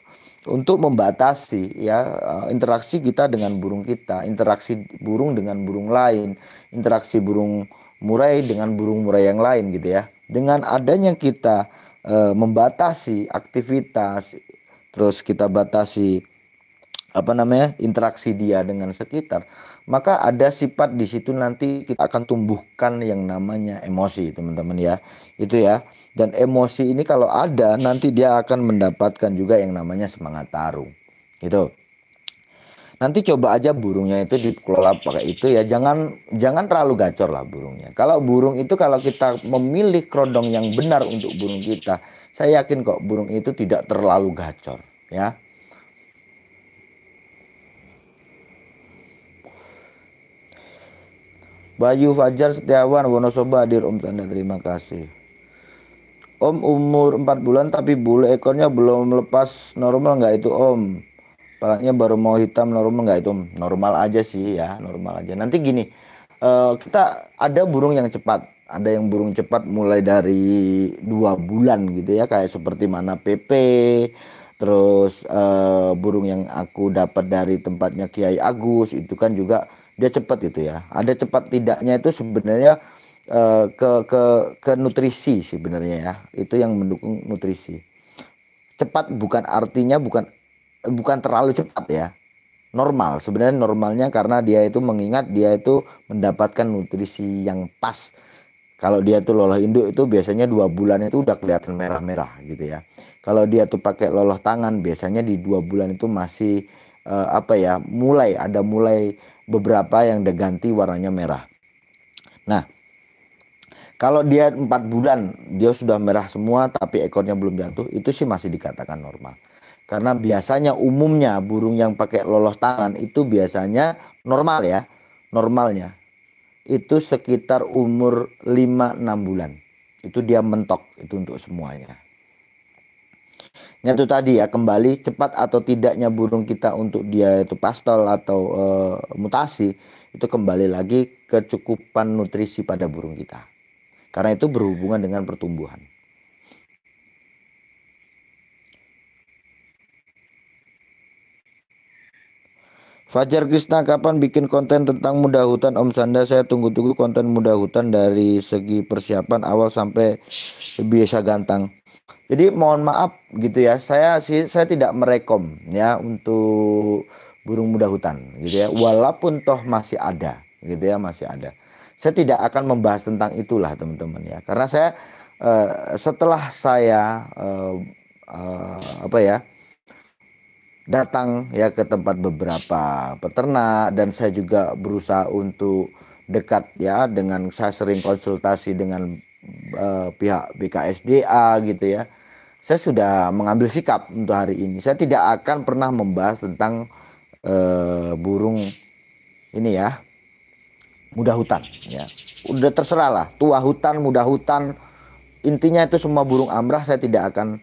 untuk membatasi ya eh, interaksi kita dengan burung kita, interaksi burung dengan burung lain, interaksi burung murai dengan burung murai yang lain gitu ya. Dengan adanya kita e, membatasi aktivitas, terus kita batasi apa namanya interaksi dia dengan sekitar, maka ada sifat di situ nanti kita akan tumbuhkan yang namanya emosi, teman-teman ya. Itu ya. Dan emosi ini kalau ada nanti dia akan mendapatkan juga yang namanya semangat tarung. Gitu. Nanti coba aja burungnya itu dikelola pakai itu ya. Jangan jangan terlalu gacor lah burungnya. Kalau burung itu kalau kita memilih kerodong yang benar untuk burung kita, saya yakin kok burung itu tidak terlalu gacor ya. Bayu Fajar Setiawan Wonosobo hadir Om Tanda terima kasih Om umur 4 bulan tapi bulu ekornya belum lepas normal nggak itu Om palanya baru mau hitam normal nggak itu Om normal aja sih ya normal aja nanti gini uh, kita ada burung yang cepat ada yang burung cepat mulai dari dua bulan gitu ya kayak seperti mana PP terus uh, burung yang aku dapat dari tempatnya Kiai Agus itu kan juga dia cepat itu ya ada cepat tidaknya itu sebenarnya uh, ke ke ke nutrisi sebenarnya ya itu yang mendukung nutrisi cepat bukan artinya bukan bukan terlalu cepat ya normal sebenarnya normalnya karena dia itu mengingat dia itu mendapatkan nutrisi yang pas kalau dia tuh loloh induk itu biasanya dua bulan itu udah kelihatan merah-merah gitu ya kalau dia tuh pakai loloh tangan biasanya di dua bulan itu masih uh, apa ya mulai ada mulai beberapa yang diganti warnanya merah. Nah, kalau dia empat bulan dia sudah merah semua tapi ekornya belum jatuh itu sih masih dikatakan normal. Karena biasanya umumnya burung yang pakai loloh tangan itu biasanya normal ya. Normalnya itu sekitar umur 5-6 bulan. Itu dia mentok itu untuk semuanya itu tadi ya kembali cepat atau tidaknya burung kita untuk dia itu pastel atau e, mutasi itu kembali lagi kecukupan nutrisi pada burung kita karena itu berhubungan dengan pertumbuhan Fajar Krishna kapan bikin konten tentang muda hutan Om Sanda saya tunggu-tunggu konten muda hutan dari segi persiapan awal sampai biasa gantang jadi mohon maaf gitu ya, saya sih saya tidak merekom ya untuk burung muda hutan gitu ya. Walaupun toh masih ada gitu ya, masih ada. Saya tidak akan membahas tentang itulah teman-teman ya. Karena saya uh, setelah saya uh, uh, apa ya? datang ya ke tempat beberapa peternak dan saya juga berusaha untuk dekat ya dengan saya sering konsultasi dengan uh, pihak BKSDA gitu ya saya sudah mengambil sikap untuk hari ini. Saya tidak akan pernah membahas tentang uh, burung ini ya, mudah hutan. Ya, udah terserah lah, tua hutan, mudah hutan. Intinya itu semua burung amrah saya tidak akan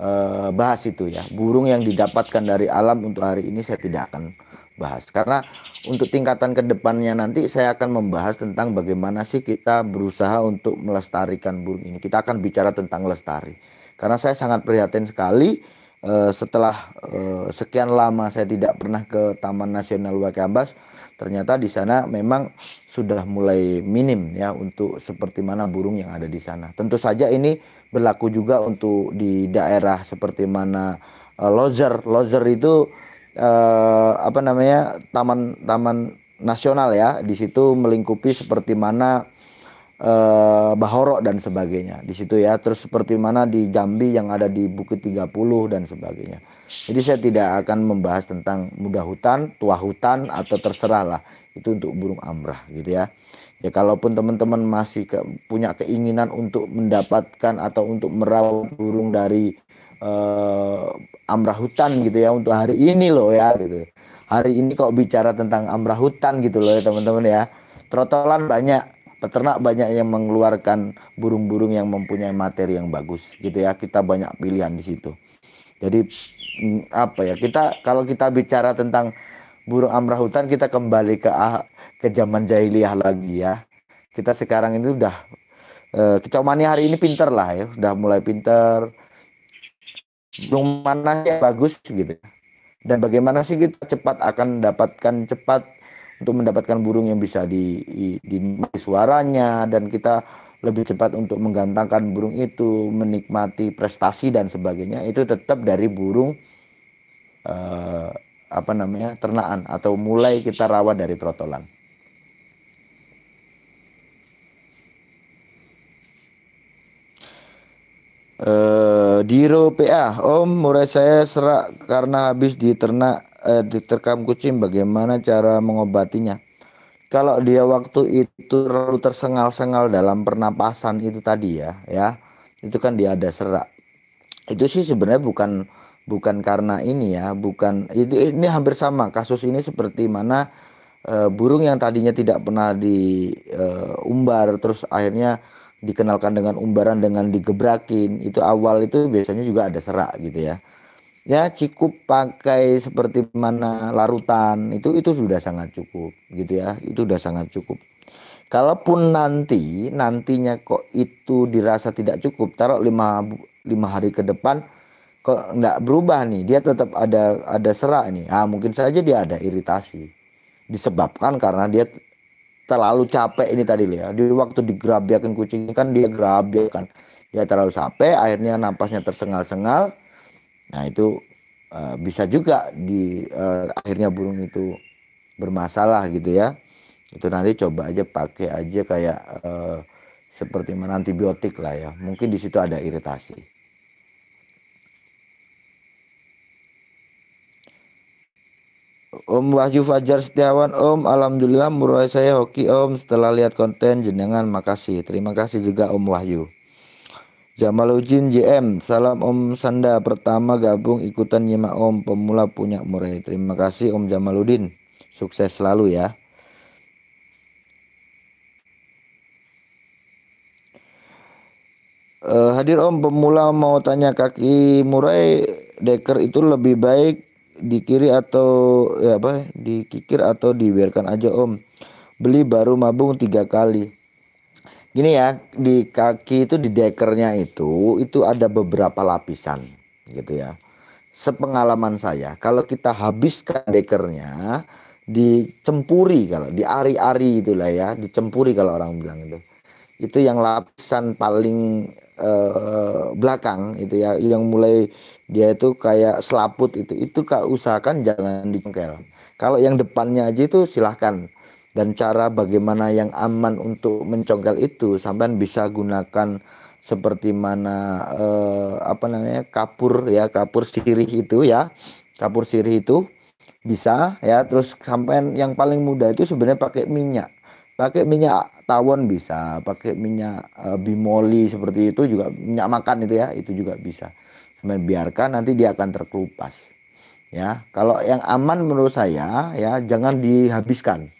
uh, bahas itu ya. Burung yang didapatkan dari alam untuk hari ini saya tidak akan bahas karena untuk tingkatan kedepannya nanti saya akan membahas tentang bagaimana sih kita berusaha untuk melestarikan burung ini. Kita akan bicara tentang lestari karena saya sangat prihatin sekali eh, setelah eh, sekian lama saya tidak pernah ke Taman Nasional Wakambas ternyata di sana memang sudah mulai minim ya untuk seperti mana burung yang ada di sana. Tentu saja ini berlaku juga untuk di daerah seperti mana eh, Lozer. Lozer itu eh, apa namanya? taman-taman nasional ya. Di situ melingkupi seperti mana eh, Bahoro dan sebagainya di situ ya terus seperti mana di Jambi yang ada di Bukit 30 dan sebagainya jadi saya tidak akan membahas tentang mudah hutan tua hutan atau terserah lah itu untuk burung amrah gitu ya ya kalaupun teman-teman masih ke, punya keinginan untuk mendapatkan atau untuk merawat burung dari uh, amrah hutan gitu ya untuk hari ini loh ya gitu hari ini kok bicara tentang amrah hutan gitu loh ya teman-teman ya trotolan banyak peternak banyak yang mengeluarkan burung-burung yang mempunyai materi yang bagus gitu ya kita banyak pilihan di situ jadi mm, apa ya kita kalau kita bicara tentang burung amrah hutan kita kembali ke ah, ke zaman jahiliyah lagi ya kita sekarang ini udah eh, hari ini pinter lah ya udah mulai pinter burung mana yang bagus gitu dan bagaimana sih kita cepat akan dapatkan cepat untuk mendapatkan burung yang bisa di, di, dinikmati suaranya dan kita lebih cepat untuk menggantangkan burung itu menikmati prestasi dan sebagainya itu tetap dari burung eh, apa namanya ternaan atau mulai kita rawat dari trotolan. Eh, Diro PA, Om murai saya serak karena habis diternak eh, diterkam kucing bagaimana cara mengobatinya kalau dia waktu itu terlalu tersengal-sengal dalam pernapasan itu tadi ya ya itu kan dia ada serak itu sih sebenarnya bukan bukan karena ini ya bukan itu ini hampir sama kasus ini seperti mana e, burung yang tadinya tidak pernah diumbar eh, e, terus akhirnya dikenalkan dengan umbaran dengan digebrakin itu awal itu biasanya juga ada serak gitu ya ya cukup pakai seperti mana larutan itu itu sudah sangat cukup gitu ya itu sudah sangat cukup kalaupun nanti nantinya kok itu dirasa tidak cukup taruh lima lima hari ke depan kok nggak berubah nih dia tetap ada ada serak nih ah mungkin saja dia ada iritasi disebabkan karena dia terlalu capek ini tadi ya di waktu digrabiakan kucing kan dia gerabiakan dia terlalu capek akhirnya napasnya tersengal-sengal Nah itu uh, bisa juga di uh, akhirnya burung itu bermasalah gitu ya. Itu nanti coba aja pakai aja kayak uh, seperti mana antibiotik lah ya. Mungkin di situ ada iritasi. Om Wahyu Fajar Setiawan, Om Alhamdulillah murai saya hoki Om setelah lihat konten jenengan makasih. Terima kasih juga Om Wahyu. Jamaluddin JM, salam Om Sanda pertama gabung ikutan nyimak Om pemula punya murai. Terima kasih Om Jamaluddin. Sukses selalu ya. Uh, hadir Om pemula mau tanya kaki murai deker itu lebih baik di kiri atau ya apa dikikir atau dibiarkan aja Om. Beli baru mabung tiga kali. Gini ya, di kaki itu di dekernya itu itu ada beberapa lapisan gitu ya. Sepengalaman saya, kalau kita habiskan dekernya, dicempuri kalau diari-ari itulah ya, dicempuri kalau orang bilang itu. Itu yang lapisan paling eh, belakang itu ya, yang mulai dia itu kayak selaput itu. Itu kak usahakan jangan dicengkel. Kalau yang depannya aja itu silahkan dan cara bagaimana yang aman untuk mencongkel itu sampean bisa gunakan seperti mana eh, apa namanya kapur ya kapur sirih itu ya kapur sirih itu bisa ya terus sampean yang paling mudah itu sebenarnya pakai minyak pakai minyak tawon bisa pakai minyak e, bimoli seperti itu juga minyak makan itu ya itu juga bisa sampai biarkan nanti dia akan terkelupas ya kalau yang aman menurut saya ya jangan dihabiskan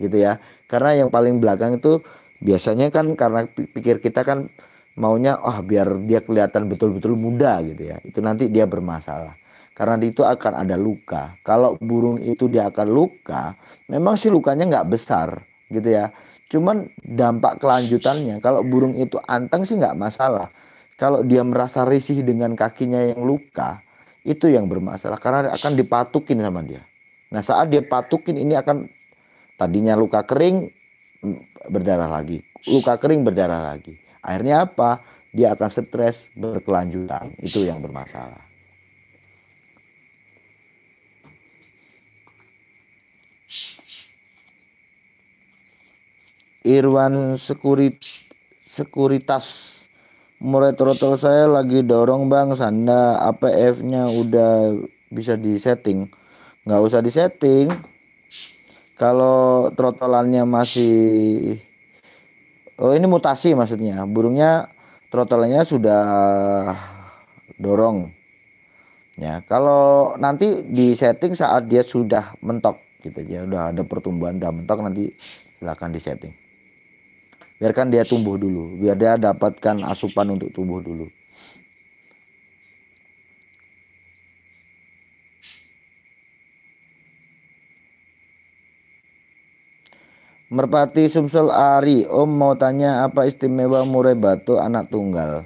gitu ya karena yang paling belakang itu biasanya kan karena pikir kita kan maunya oh biar dia kelihatan betul-betul muda gitu ya itu nanti dia bermasalah karena di itu akan ada luka kalau burung itu dia akan luka memang sih lukanya nggak besar gitu ya cuman dampak kelanjutannya kalau burung itu anteng sih nggak masalah kalau dia merasa risih dengan kakinya yang luka itu yang bermasalah karena akan dipatukin sama dia nah saat dia patukin ini akan Tadinya luka kering berdarah lagi, luka kering berdarah lagi. Akhirnya apa? Dia akan stres berkelanjutan. Itu yang bermasalah. Irwan Sekurit Sekuritas murid trotol saya lagi dorong bang sanda APF nya udah bisa disetting nggak usah disetting kalau trotolannya masih oh ini mutasi maksudnya burungnya trotolannya sudah dorong ya kalau nanti di setting saat dia sudah mentok gitu ya udah ada pertumbuhan udah mentok nanti silahkan di setting biarkan dia tumbuh dulu biar dia dapatkan asupan untuk tumbuh dulu Merpati Sumsel Ari, Om mau tanya apa istimewa murai batu anak tunggal?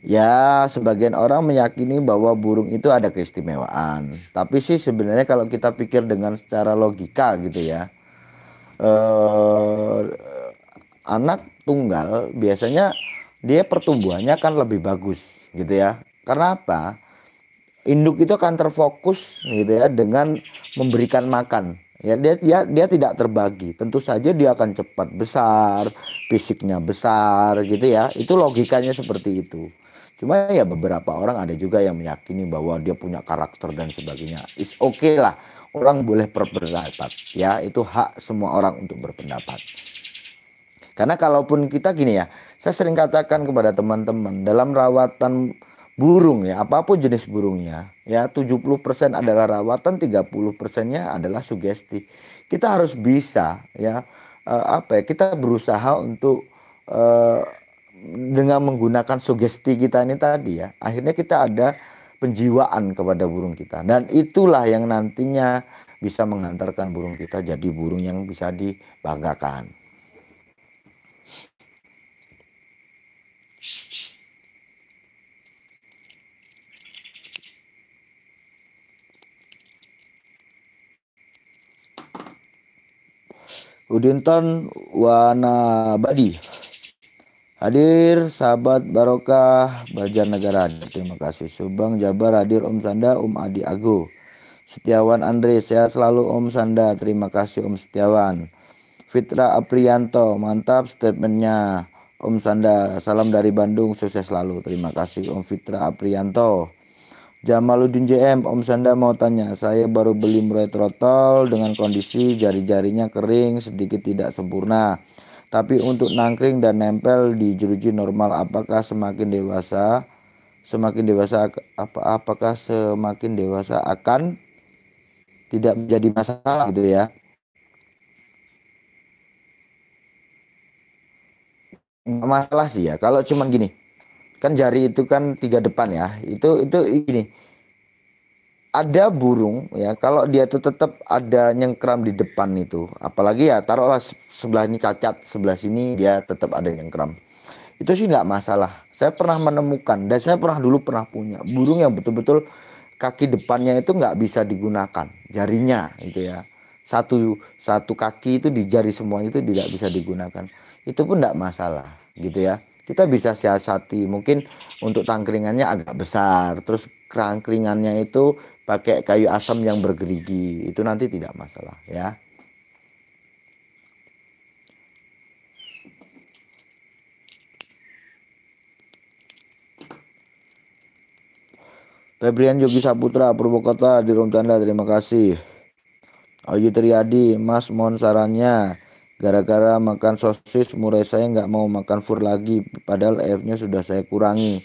Ya, sebagian orang meyakini bahwa burung itu ada keistimewaan. Tapi sih sebenarnya kalau kita pikir dengan secara logika gitu ya, eh, anak tunggal biasanya dia pertumbuhannya kan lebih bagus gitu ya. Karena apa? Induk itu akan terfokus gitu ya dengan memberikan makan ya dia dia dia tidak terbagi tentu saja dia akan cepat besar fisiknya besar gitu ya itu logikanya seperti itu cuma ya beberapa orang ada juga yang meyakini bahwa dia punya karakter dan sebagainya is oke okay lah orang boleh berpendapat ya itu hak semua orang untuk berpendapat karena kalaupun kita gini ya saya sering katakan kepada teman-teman dalam rawatan burung ya, apapun jenis burungnya, ya 70% adalah rawatan, 30%-nya adalah sugesti. Kita harus bisa ya uh, apa ya, kita berusaha untuk uh, dengan menggunakan sugesti kita ini tadi ya, akhirnya kita ada penjiwaan kepada burung kita dan itulah yang nantinya bisa mengantarkan burung kita jadi burung yang bisa dibanggakan. Wana Badi Hadir sahabat barokah Negara Terima kasih Subang Jabar hadir Om Sanda, Om Adi Ago. Setiawan Andre sehat selalu Om Sanda. Terima kasih Om Setiawan. Fitra Aprianto, mantap statementnya. Om Sanda, salam dari Bandung, sukses selalu. Terima kasih Om Fitra Aprianto. Jamaludin JM, Om Sanda mau tanya, saya baru beli murai trotol dengan kondisi jari-jarinya kering, sedikit tidak sempurna. Tapi untuk nangkring dan nempel di jeruji normal, apakah semakin dewasa, semakin dewasa apa apakah semakin dewasa akan tidak menjadi masalah gitu ya? Masalah sih ya. Kalau cuman gini, kan jari itu kan tiga depan ya itu itu ini ada burung ya kalau dia itu tetap ada nyengkram di depan itu apalagi ya taruhlah sebelah ini cacat sebelah sini dia tetap ada nyengkram itu sih nggak masalah saya pernah menemukan dan saya pernah dulu pernah punya burung yang betul-betul kaki depannya itu nggak bisa digunakan jarinya gitu ya satu satu kaki itu di jari semua itu tidak bisa digunakan itu pun nggak masalah gitu ya kita bisa siasati mungkin untuk tangkringannya agak besar terus kerangkringannya itu pakai kayu asam yang bergerigi itu nanti tidak masalah ya Febrian Yogi Saputra Purwokerto di Rumah terima kasih Ayu Triadi Mas mohon sarannya Gara-gara makan sosis murai saya nggak mau makan fur lagi padahal f nya sudah saya kurangi.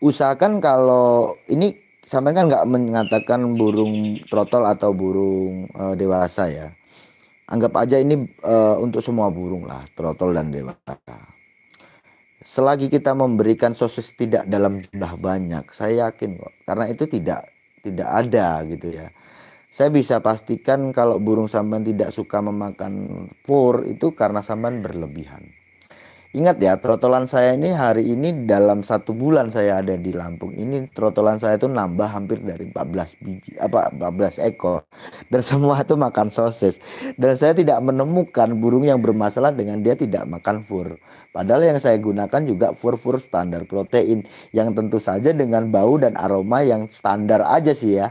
Usahakan kalau ini sampai kan nggak mengatakan burung trotol atau burung e, dewasa ya. Anggap aja ini e, untuk semua burung lah, trotol dan dewasa. Selagi kita memberikan sosis tidak dalam jumlah banyak, saya yakin kok karena itu tidak tidak ada gitu ya saya bisa pastikan kalau burung sampan tidak suka memakan fur itu karena sampan berlebihan. Ingat ya, trotolan saya ini hari ini dalam satu bulan saya ada di Lampung. Ini trotolan saya itu nambah hampir dari 14 biji apa 14 ekor. Dan <laughs> semua itu makan sosis. Dan saya tidak menemukan burung yang bermasalah dengan dia tidak makan fur. Padahal yang saya gunakan juga fur-fur standar protein yang tentu saja dengan bau dan aroma yang standar aja sih ya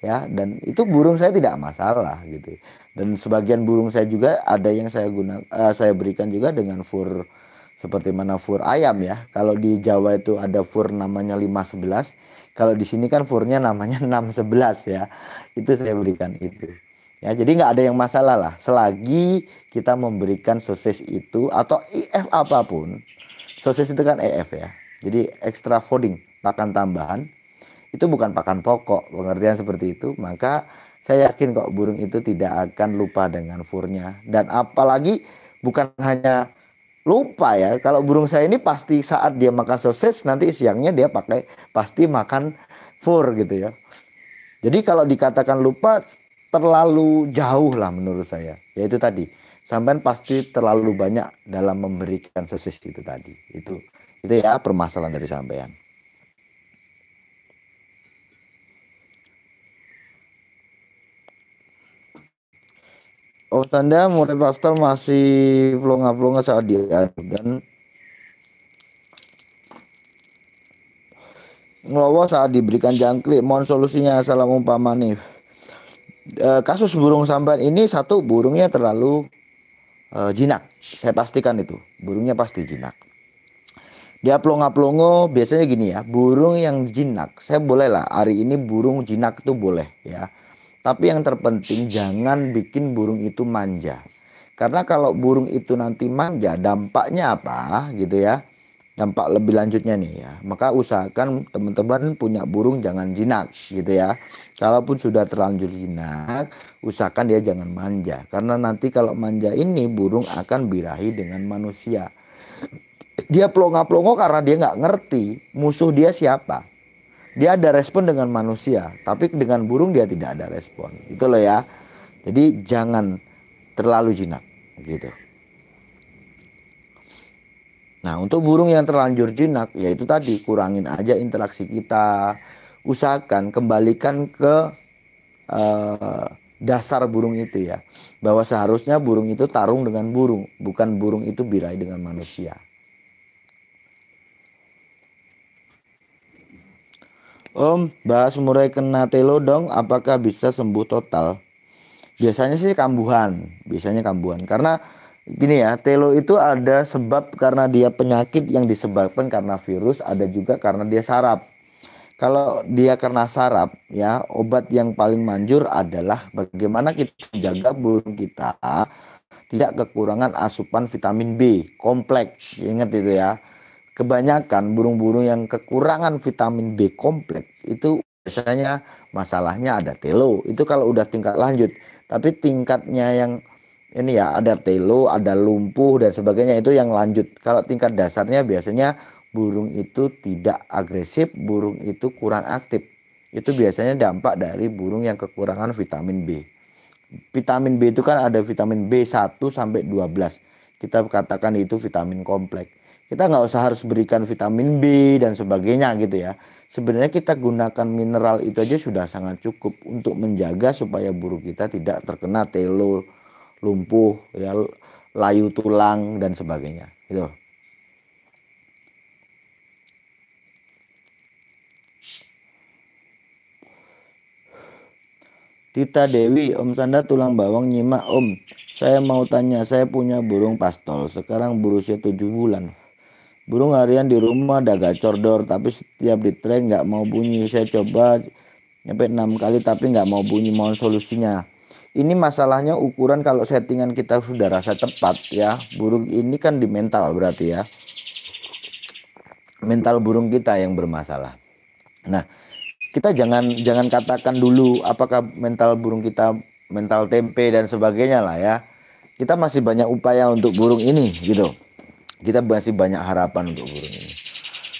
ya dan itu burung saya tidak masalah gitu dan sebagian burung saya juga ada yang saya guna uh, saya berikan juga dengan fur seperti mana fur ayam ya kalau di Jawa itu ada fur namanya 511 kalau di sini kan furnya namanya 611 <laughs> ya itu saya berikan itu ya jadi nggak ada yang masalah lah selagi kita memberikan sosis itu atau if apapun sosis itu kan ef ya jadi extra fooding pakan tambahan itu bukan pakan pokok pengertian seperti itu maka saya yakin kok burung itu tidak akan lupa dengan furnya dan apalagi bukan hanya lupa ya kalau burung saya ini pasti saat dia makan sosis nanti siangnya dia pakai pasti makan fur gitu ya jadi kalau dikatakan lupa terlalu jauh lah menurut saya yaitu tadi sampean pasti terlalu banyak dalam memberikan sosis itu tadi itu itu ya permasalahan dari sampean Om oh, Tanda mulai pastel masih pelonga-pelonga saat dia dan ngelowo saat diberikan jangkrik mohon solusinya salam umpamani e, eh, kasus burung sampan ini satu burungnya terlalu e, jinak saya pastikan itu burungnya pasti jinak dia plonga-plongo biasanya gini ya burung yang jinak saya boleh lah hari ini burung jinak tuh boleh ya tapi yang terpenting jangan bikin burung itu manja. Karena kalau burung itu nanti manja, dampaknya apa gitu ya? Dampak lebih lanjutnya nih ya. Maka usahakan teman-teman punya burung jangan jinak gitu ya. Kalaupun sudah terlanjur jinak, usahakan dia jangan manja. Karena nanti kalau manja ini burung akan birahi dengan manusia. Dia pelongo-pelongo karena dia nggak ngerti musuh dia siapa dia ada respon dengan manusia, tapi dengan burung dia tidak ada respon. Itu loh ya. Jadi jangan terlalu jinak gitu. Nah, untuk burung yang terlanjur jinak yaitu tadi kurangin aja interaksi kita. Usahakan kembalikan ke uh, dasar burung itu ya. Bahwa seharusnya burung itu tarung dengan burung, bukan burung itu birai dengan manusia. Om, bahas murai kena telo dong, apakah bisa sembuh total? Biasanya sih kambuhan, biasanya kambuhan. Karena gini ya, telo itu ada sebab karena dia penyakit yang disebabkan karena virus, ada juga karena dia sarap. Kalau dia karena sarap, ya obat yang paling manjur adalah bagaimana kita jaga burung kita tidak kekurangan asupan vitamin B kompleks. Ingat itu ya kebanyakan burung-burung yang kekurangan vitamin B kompleks itu biasanya masalahnya ada telo. Itu kalau udah tingkat lanjut. Tapi tingkatnya yang ini ya ada telo, ada lumpuh dan sebagainya itu yang lanjut. Kalau tingkat dasarnya biasanya burung itu tidak agresif, burung itu kurang aktif. Itu biasanya dampak dari burung yang kekurangan vitamin B. Vitamin B itu kan ada vitamin B1 sampai 12. Kita katakan itu vitamin kompleks kita nggak usah harus berikan vitamin B dan sebagainya gitu ya. Sebenarnya kita gunakan mineral itu aja sudah sangat cukup untuk menjaga supaya burung kita tidak terkena telo, lumpuh, ya layu tulang dan sebagainya gitu. Tita Dewi, Om Sanda tulang bawang nyimak Om. Saya mau tanya, saya punya burung pastol. Sekarang berusia 7 bulan. Burung harian di rumah ada gacor dor, tapi setiap di track nggak mau bunyi. Saya coba nyampe enam kali tapi nggak mau bunyi. Mohon solusinya. Ini masalahnya ukuran kalau settingan kita sudah rasa tepat ya. Burung ini kan di mental berarti ya. Mental burung kita yang bermasalah. Nah, kita jangan jangan katakan dulu apakah mental burung kita mental tempe dan sebagainya lah ya. Kita masih banyak upaya untuk burung ini gitu kita masih banyak harapan untuk burung ini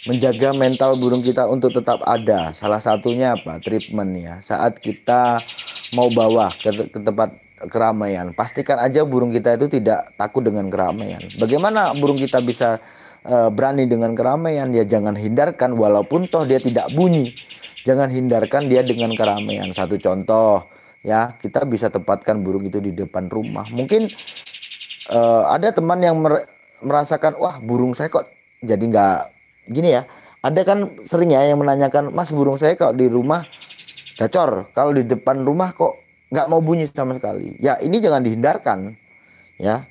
menjaga mental burung kita untuk tetap ada salah satunya apa treatment ya saat kita mau bawa ke, ke tempat keramaian pastikan aja burung kita itu tidak takut dengan keramaian bagaimana burung kita bisa e, berani dengan keramaian ya jangan hindarkan walaupun toh dia tidak bunyi jangan hindarkan dia dengan keramaian satu contoh ya kita bisa tempatkan burung itu di depan rumah mungkin e, ada teman yang merasakan wah burung saya kok jadi nggak gini ya ada kan sering ya yang menanyakan mas burung saya kok di rumah gacor kalau di depan rumah kok nggak mau bunyi sama sekali ya ini jangan dihindarkan ya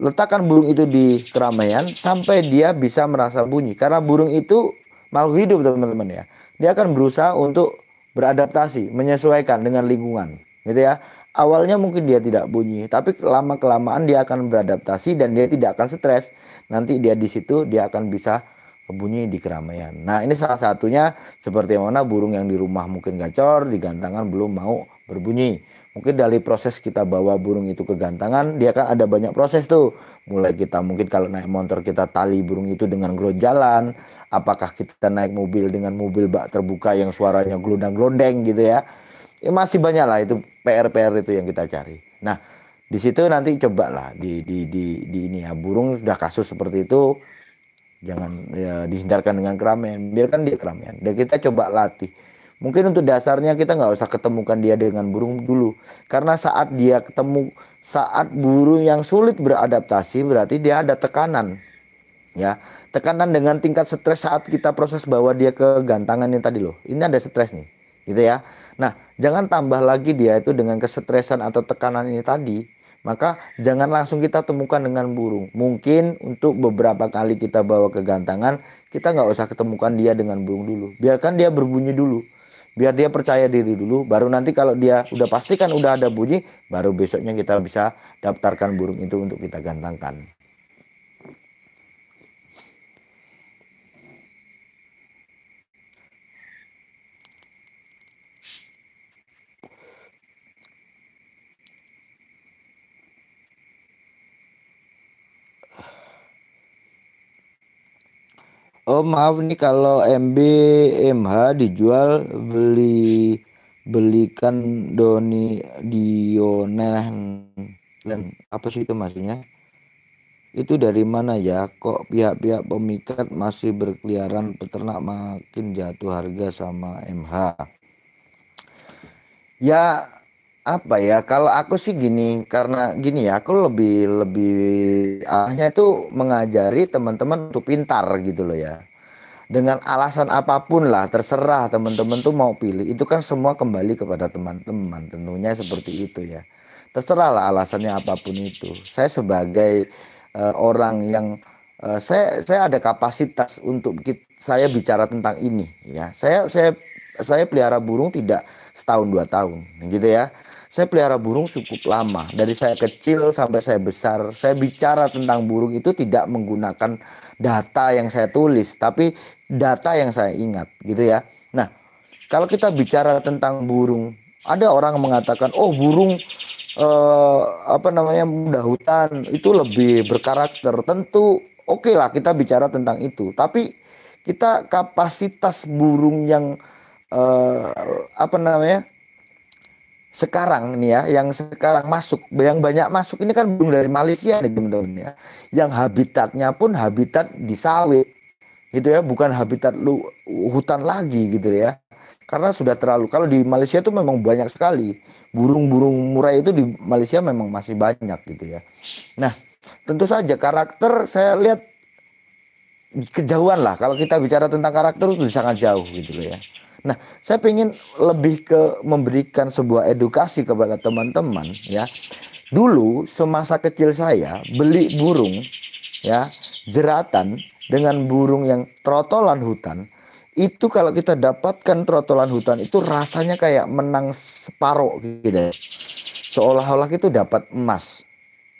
letakkan burung itu di keramaian sampai dia bisa merasa bunyi karena burung itu makhluk hidup teman-teman ya dia akan berusaha untuk beradaptasi menyesuaikan dengan lingkungan gitu ya awalnya mungkin dia tidak bunyi, tapi lama kelamaan dia akan beradaptasi dan dia tidak akan stres. Nanti dia di situ dia akan bisa bunyi di keramaian. Nah ini salah satunya seperti mana burung yang di rumah mungkin gacor, di gantangan belum mau berbunyi. Mungkin dari proses kita bawa burung itu ke gantangan, dia kan ada banyak proses tuh. Mulai kita mungkin kalau naik motor kita tali burung itu dengan jalan, apakah kita naik mobil dengan mobil bak terbuka yang suaranya gelundang gelondeng gitu ya ya masih banyak lah itu PR-PR itu yang kita cari. Nah, di situ nanti cobalah di di di di ini ya burung sudah kasus seperti itu jangan ya, dihindarkan dengan keramaian biarkan dia keramaian dan kita coba latih mungkin untuk dasarnya kita nggak usah ketemukan dia dengan burung dulu karena saat dia ketemu saat burung yang sulit beradaptasi berarti dia ada tekanan ya tekanan dengan tingkat stres saat kita proses bawa dia ke gantangan yang tadi loh ini ada stres nih gitu ya Nah, jangan tambah lagi dia itu dengan kesetresan atau tekanan ini tadi, maka jangan langsung kita temukan dengan burung. Mungkin untuk beberapa kali kita bawa ke gantangan, kita nggak usah ketemukan dia dengan burung dulu. Biarkan dia berbunyi dulu. Biar dia percaya diri dulu, baru nanti kalau dia udah pastikan udah ada bunyi, baru besoknya kita bisa daftarkan burung itu untuk kita gantangkan. Oh maaf nih kalau MBMH dijual beli belikan Doni Dionen dan apa sih itu maksudnya? Itu dari mana ya? Kok pihak-pihak pemikat masih berkeliaran peternak makin jatuh harga sama MH? Ya apa ya kalau aku sih gini karena gini ya aku lebih lebih ahnya itu mengajari teman-teman untuk pintar gitu loh ya dengan alasan apapun lah terserah teman-teman tuh mau pilih itu kan semua kembali kepada teman-teman tentunya seperti itu ya terserah lah alasannya apapun itu saya sebagai uh, orang yang uh, saya saya ada kapasitas untuk kita, saya bicara tentang ini ya saya saya saya pelihara burung tidak setahun dua tahun gitu ya saya pelihara burung cukup lama. Dari saya kecil sampai saya besar, saya bicara tentang burung itu tidak menggunakan data yang saya tulis, tapi data yang saya ingat, gitu ya. Nah, kalau kita bicara tentang burung, ada orang mengatakan, "Oh, burung eh, apa namanya muda hutan itu lebih berkarakter." Tentu oke okay lah kita bicara tentang itu, tapi kita kapasitas burung yang eh, apa namanya sekarang nih ya, yang sekarang masuk, yang banyak masuk ini kan burung dari Malaysia nih teman-teman ya. Yang habitatnya pun habitat di sawit. Gitu ya, bukan habitat lu, hutan lagi gitu ya. Karena sudah terlalu kalau di Malaysia itu memang banyak sekali. Burung-burung murai itu di Malaysia memang masih banyak gitu ya. Nah, tentu saja karakter saya lihat kejauhan lah kalau kita bicara tentang karakter itu sangat jauh gitu loh ya Nah, saya ingin lebih ke memberikan sebuah edukasi kepada teman-teman ya. Dulu semasa kecil saya beli burung ya, jeratan dengan burung yang trotolan hutan itu kalau kita dapatkan trotolan hutan itu rasanya kayak menang separuh gitu ya. Seolah-olah itu dapat emas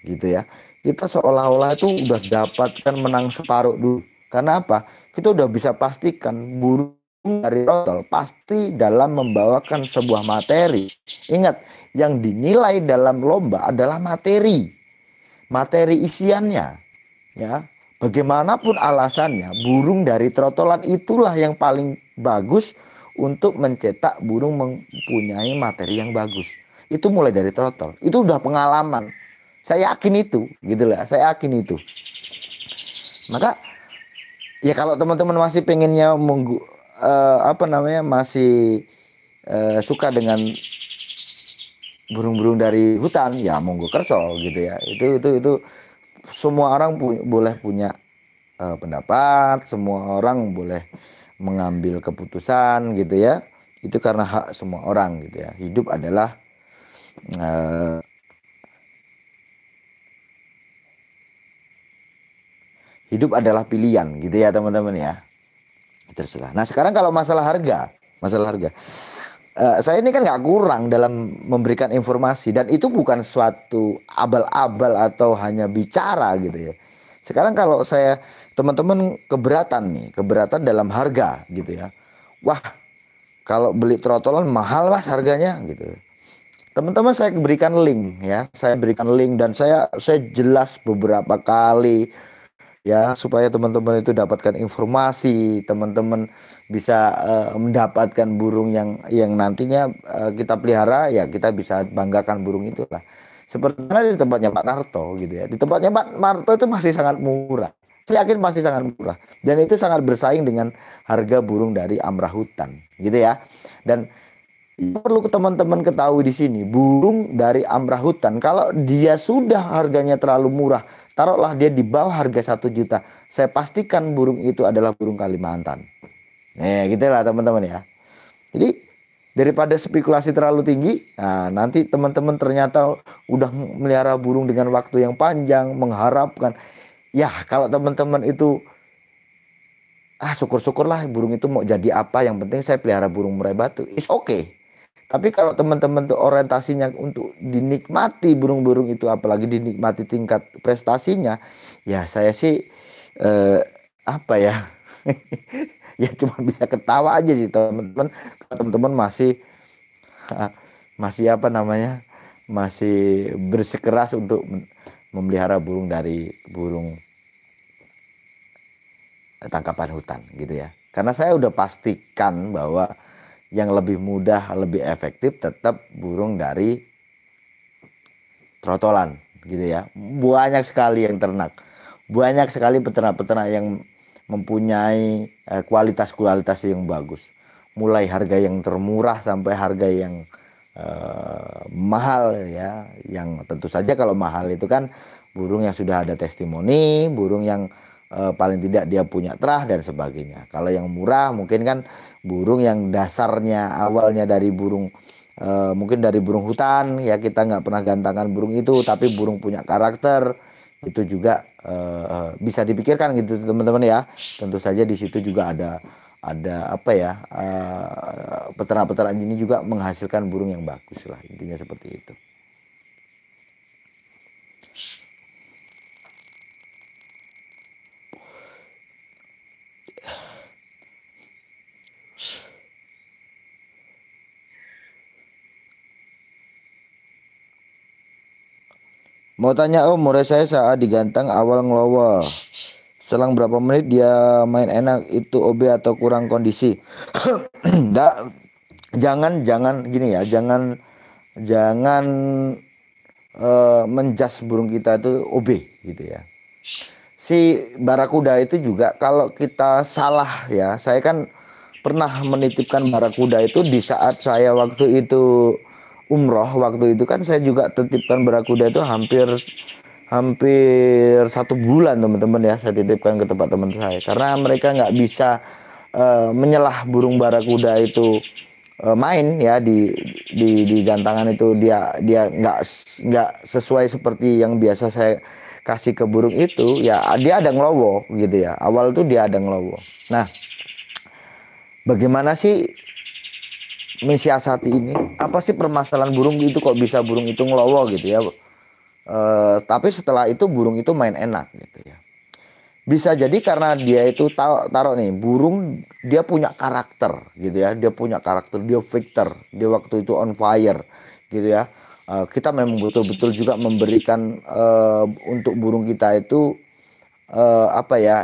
gitu ya. Kita seolah-olah itu udah dapatkan menang separuh dulu. Karena apa? Kita udah bisa pastikan burung dari Rotol pasti dalam membawakan sebuah materi. Ingat, yang dinilai dalam lomba adalah materi. Materi isiannya. Ya. Bagaimanapun alasannya, burung dari trotolan itulah yang paling bagus untuk mencetak burung mempunyai materi yang bagus. Itu mulai dari trotol. Itu udah pengalaman. Saya yakin itu, gitu lah. Saya yakin itu. Maka ya kalau teman-teman masih pengennya menggu uh, apa namanya masih uh, suka dengan burung-burung dari hutan ya monggo kerso gitu ya itu itu itu semua orang pu boleh punya uh, pendapat semua orang boleh mengambil keputusan gitu ya itu karena hak semua orang gitu ya hidup adalah uh, hidup adalah pilihan gitu ya teman-teman ya terserah. Nah sekarang kalau masalah harga, masalah harga, uh, saya ini kan nggak kurang dalam memberikan informasi dan itu bukan suatu abal-abal atau hanya bicara gitu ya. Sekarang kalau saya teman-teman keberatan nih, keberatan dalam harga gitu ya. Wah kalau beli trotolan mahal mas harganya gitu. Teman-teman saya berikan link ya, saya berikan link dan saya saya jelas beberapa kali ya supaya teman-teman itu dapatkan informasi teman-teman bisa uh, mendapatkan burung yang yang nantinya uh, kita pelihara ya kita bisa banggakan burung itulah mana di tempatnya Pak Narto gitu ya di tempatnya Pak Narto itu masih sangat murah saya yakin masih sangat murah dan itu sangat bersaing dengan harga burung dari Amrah Hutan gitu ya dan perlu teman-teman ketahui di sini burung dari Amrah Hutan kalau dia sudah harganya terlalu murah Taruhlah dia di bawah harga satu juta. Saya pastikan burung itu adalah burung Kalimantan. Nah, gitu lah teman-teman ya. Jadi daripada spekulasi terlalu tinggi, nah, nanti teman-teman ternyata udah melihara burung dengan waktu yang panjang, mengharapkan. Ya, kalau teman-teman itu ah syukur-syukurlah burung itu mau jadi apa yang penting saya pelihara burung murai batu. oke okay. Tapi kalau teman-teman tuh orientasinya untuk dinikmati burung-burung itu apalagi dinikmati tingkat prestasinya, ya saya sih eh, apa ya? <laughs> ya cuma bisa ketawa aja sih teman-teman. Teman-teman masih <laughs> masih apa namanya? Masih bersekeras untuk memelihara burung dari burung eh, tangkapan hutan gitu ya. Karena saya udah pastikan bahwa yang lebih mudah, lebih efektif tetap burung dari trotolan gitu ya. Banyak sekali yang ternak. Banyak sekali peternak-peternak yang mempunyai eh, kualitas-kualitas yang bagus. Mulai harga yang termurah sampai harga yang uh, mahal ya. Yang tentu saja kalau mahal itu kan burung yang sudah ada testimoni, burung yang uh, paling tidak dia punya terah dan sebagainya. Kalau yang murah mungkin kan burung yang dasarnya awalnya dari burung uh, mungkin dari burung hutan ya kita nggak pernah gantangkan burung itu tapi burung punya karakter itu juga uh, bisa dipikirkan gitu teman-teman ya tentu saja di situ juga ada ada apa ya peternak -peternak ini juga menghasilkan burung yang bagus lah intinya seperti itu. Mau tanya om, oh, murid saya saat diganteng awal ngelowo. Selang berapa menit dia main enak itu OB atau kurang kondisi? Enggak. <clears throat> jangan jangan gini ya, jangan jangan uh, eh, menjas burung kita itu OB gitu ya. Si barakuda itu juga kalau kita salah ya, saya kan pernah menitipkan barakuda itu di saat saya waktu itu umroh waktu itu kan saya juga titipkan barakuda itu hampir hampir satu bulan teman-teman ya saya titipkan ke tempat teman saya karena mereka nggak bisa uh, menyelah burung barakuda itu uh, main ya di di di gantangan itu dia dia nggak nggak sesuai seperti yang biasa saya kasih ke burung itu ya dia ada ngelowo gitu ya awal itu dia ada ngelowo nah bagaimana sih mensiasati ini apa sih permasalahan burung itu kok bisa burung itu ngelowo gitu ya e, tapi setelah itu burung itu main enak gitu ya bisa jadi karena dia itu taruh, nih burung dia punya karakter gitu ya dia punya karakter dia victor dia waktu itu on fire gitu ya e, kita memang betul-betul juga memberikan e, untuk burung kita itu e, apa ya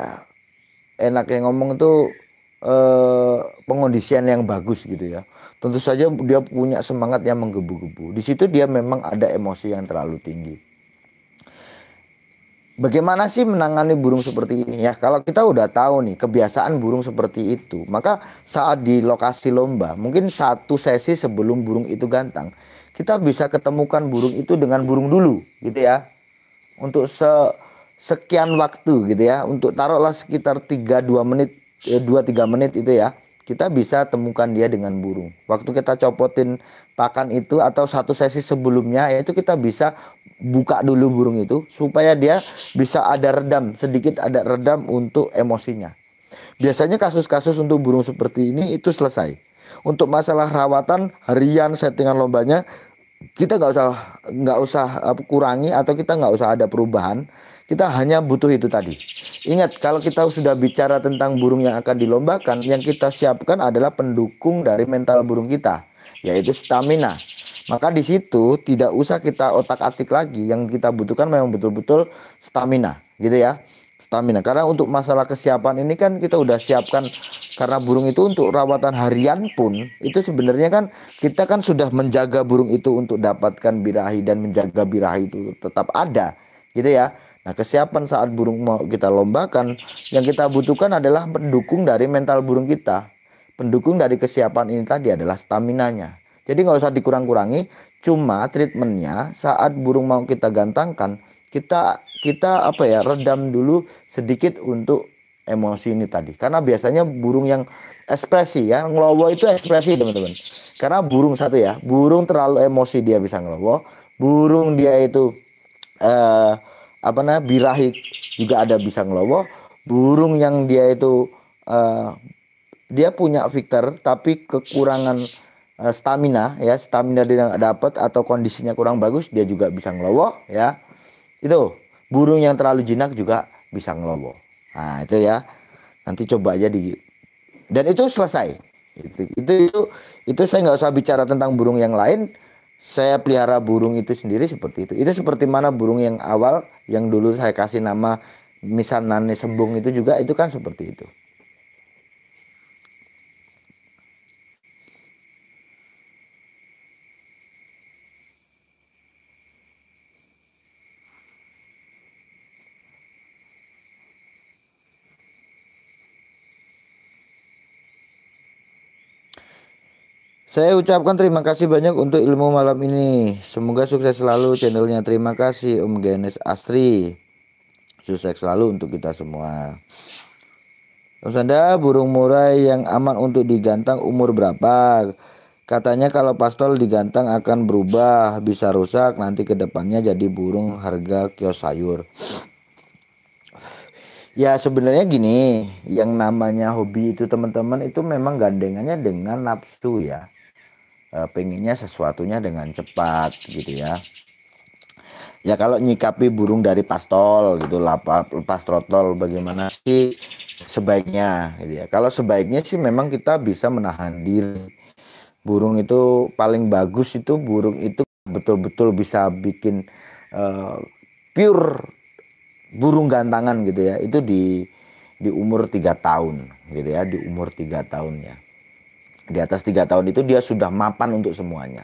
enaknya ngomong tuh eh, pengondisian yang bagus gitu ya tentu saja dia punya semangat yang menggebu-gebu. Di situ dia memang ada emosi yang terlalu tinggi. Bagaimana sih menangani burung seperti ini ya? Kalau kita udah tahu nih kebiasaan burung seperti itu, maka saat di lokasi lomba, mungkin satu sesi sebelum burung itu gantang, kita bisa ketemukan burung itu dengan burung dulu, gitu ya. Untuk se sekian waktu gitu ya, untuk taruhlah sekitar 3 2 menit 2 eh, 3 menit itu ya kita bisa temukan dia dengan burung. Waktu kita copotin pakan itu atau satu sesi sebelumnya yaitu kita bisa buka dulu burung itu supaya dia bisa ada redam, sedikit ada redam untuk emosinya. Biasanya kasus-kasus untuk burung seperti ini itu selesai. Untuk masalah rawatan harian settingan lombanya kita nggak usah nggak usah eh, kurangi atau kita nggak usah ada perubahan kita hanya butuh itu tadi. Ingat, kalau kita sudah bicara tentang burung yang akan dilombakan, yang kita siapkan adalah pendukung dari mental burung kita, yaitu stamina. Maka di situ tidak usah kita otak-atik lagi, yang kita butuhkan memang betul-betul stamina, gitu ya. Stamina. Karena untuk masalah kesiapan ini kan kita sudah siapkan karena burung itu untuk rawatan harian pun itu sebenarnya kan kita kan sudah menjaga burung itu untuk dapatkan birahi dan menjaga birahi itu tetap ada gitu ya Nah, kesiapan saat burung mau kita lombakan yang kita butuhkan adalah pendukung dari mental burung kita. Pendukung dari kesiapan ini tadi adalah stamina-nya. Jadi nggak usah dikurang-kurangi, cuma treatmentnya saat burung mau kita gantangkan, kita kita apa ya redam dulu sedikit untuk emosi ini tadi. Karena biasanya burung yang ekspresi ya, ngelowo itu ekspresi teman-teman. Karena burung satu ya, burung terlalu emosi dia bisa ngelowo, burung dia itu eh apa nah birahit juga ada bisa ngelowo burung yang dia itu uh, dia punya victor tapi kekurangan uh, stamina ya stamina dia nggak dapat atau kondisinya kurang bagus dia juga bisa ngelowo ya itu burung yang terlalu jinak juga bisa ngelowo nah itu ya nanti coba aja di dan itu selesai itu itu itu, itu saya nggak usah bicara tentang burung yang lain saya pelihara burung itu sendiri seperti itu itu seperti mana burung yang awal yang dulu saya kasih nama misalnya Nane Sembung itu juga itu kan seperti itu Saya ucapkan terima kasih banyak untuk ilmu malam ini. Semoga sukses selalu channelnya. Terima kasih Om Genes Asri. Sukses selalu untuk kita semua. Om Sanda, burung murai yang aman untuk digantang umur berapa? Katanya kalau pastol digantang akan berubah, bisa rusak nanti ke depannya jadi burung harga kios sayur. Ya sebenarnya gini, yang namanya hobi itu teman-teman itu memang gandengannya dengan nafsu ya Eh, pengennya sesuatunya dengan cepat gitu ya ya kalau nyikapi burung dari pastol gitu lepas pastrotol bagaimana sih sebaiknya gitu ya kalau sebaiknya sih memang kita bisa menahan diri burung itu paling bagus itu burung itu betul-betul bisa bikin uh, pure burung gantangan gitu ya itu di di umur tiga tahun gitu ya di umur tiga tahun ya di atas tiga tahun itu dia sudah mapan untuk semuanya.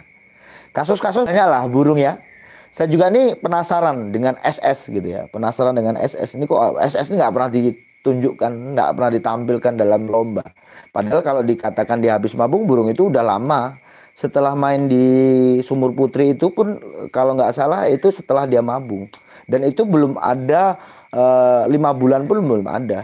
Kasus-kasus banyak lah burung ya. Saya juga nih penasaran dengan SS gitu ya. Penasaran dengan SS. Ini kok SS ini nggak pernah ditunjukkan, nggak pernah ditampilkan dalam lomba. Padahal kalau dikatakan dihabis habis mabung, burung itu udah lama. Setelah main di Sumur Putri itu pun kalau nggak salah itu setelah dia mabung. Dan itu belum ada eh, lima bulan pun belum ada.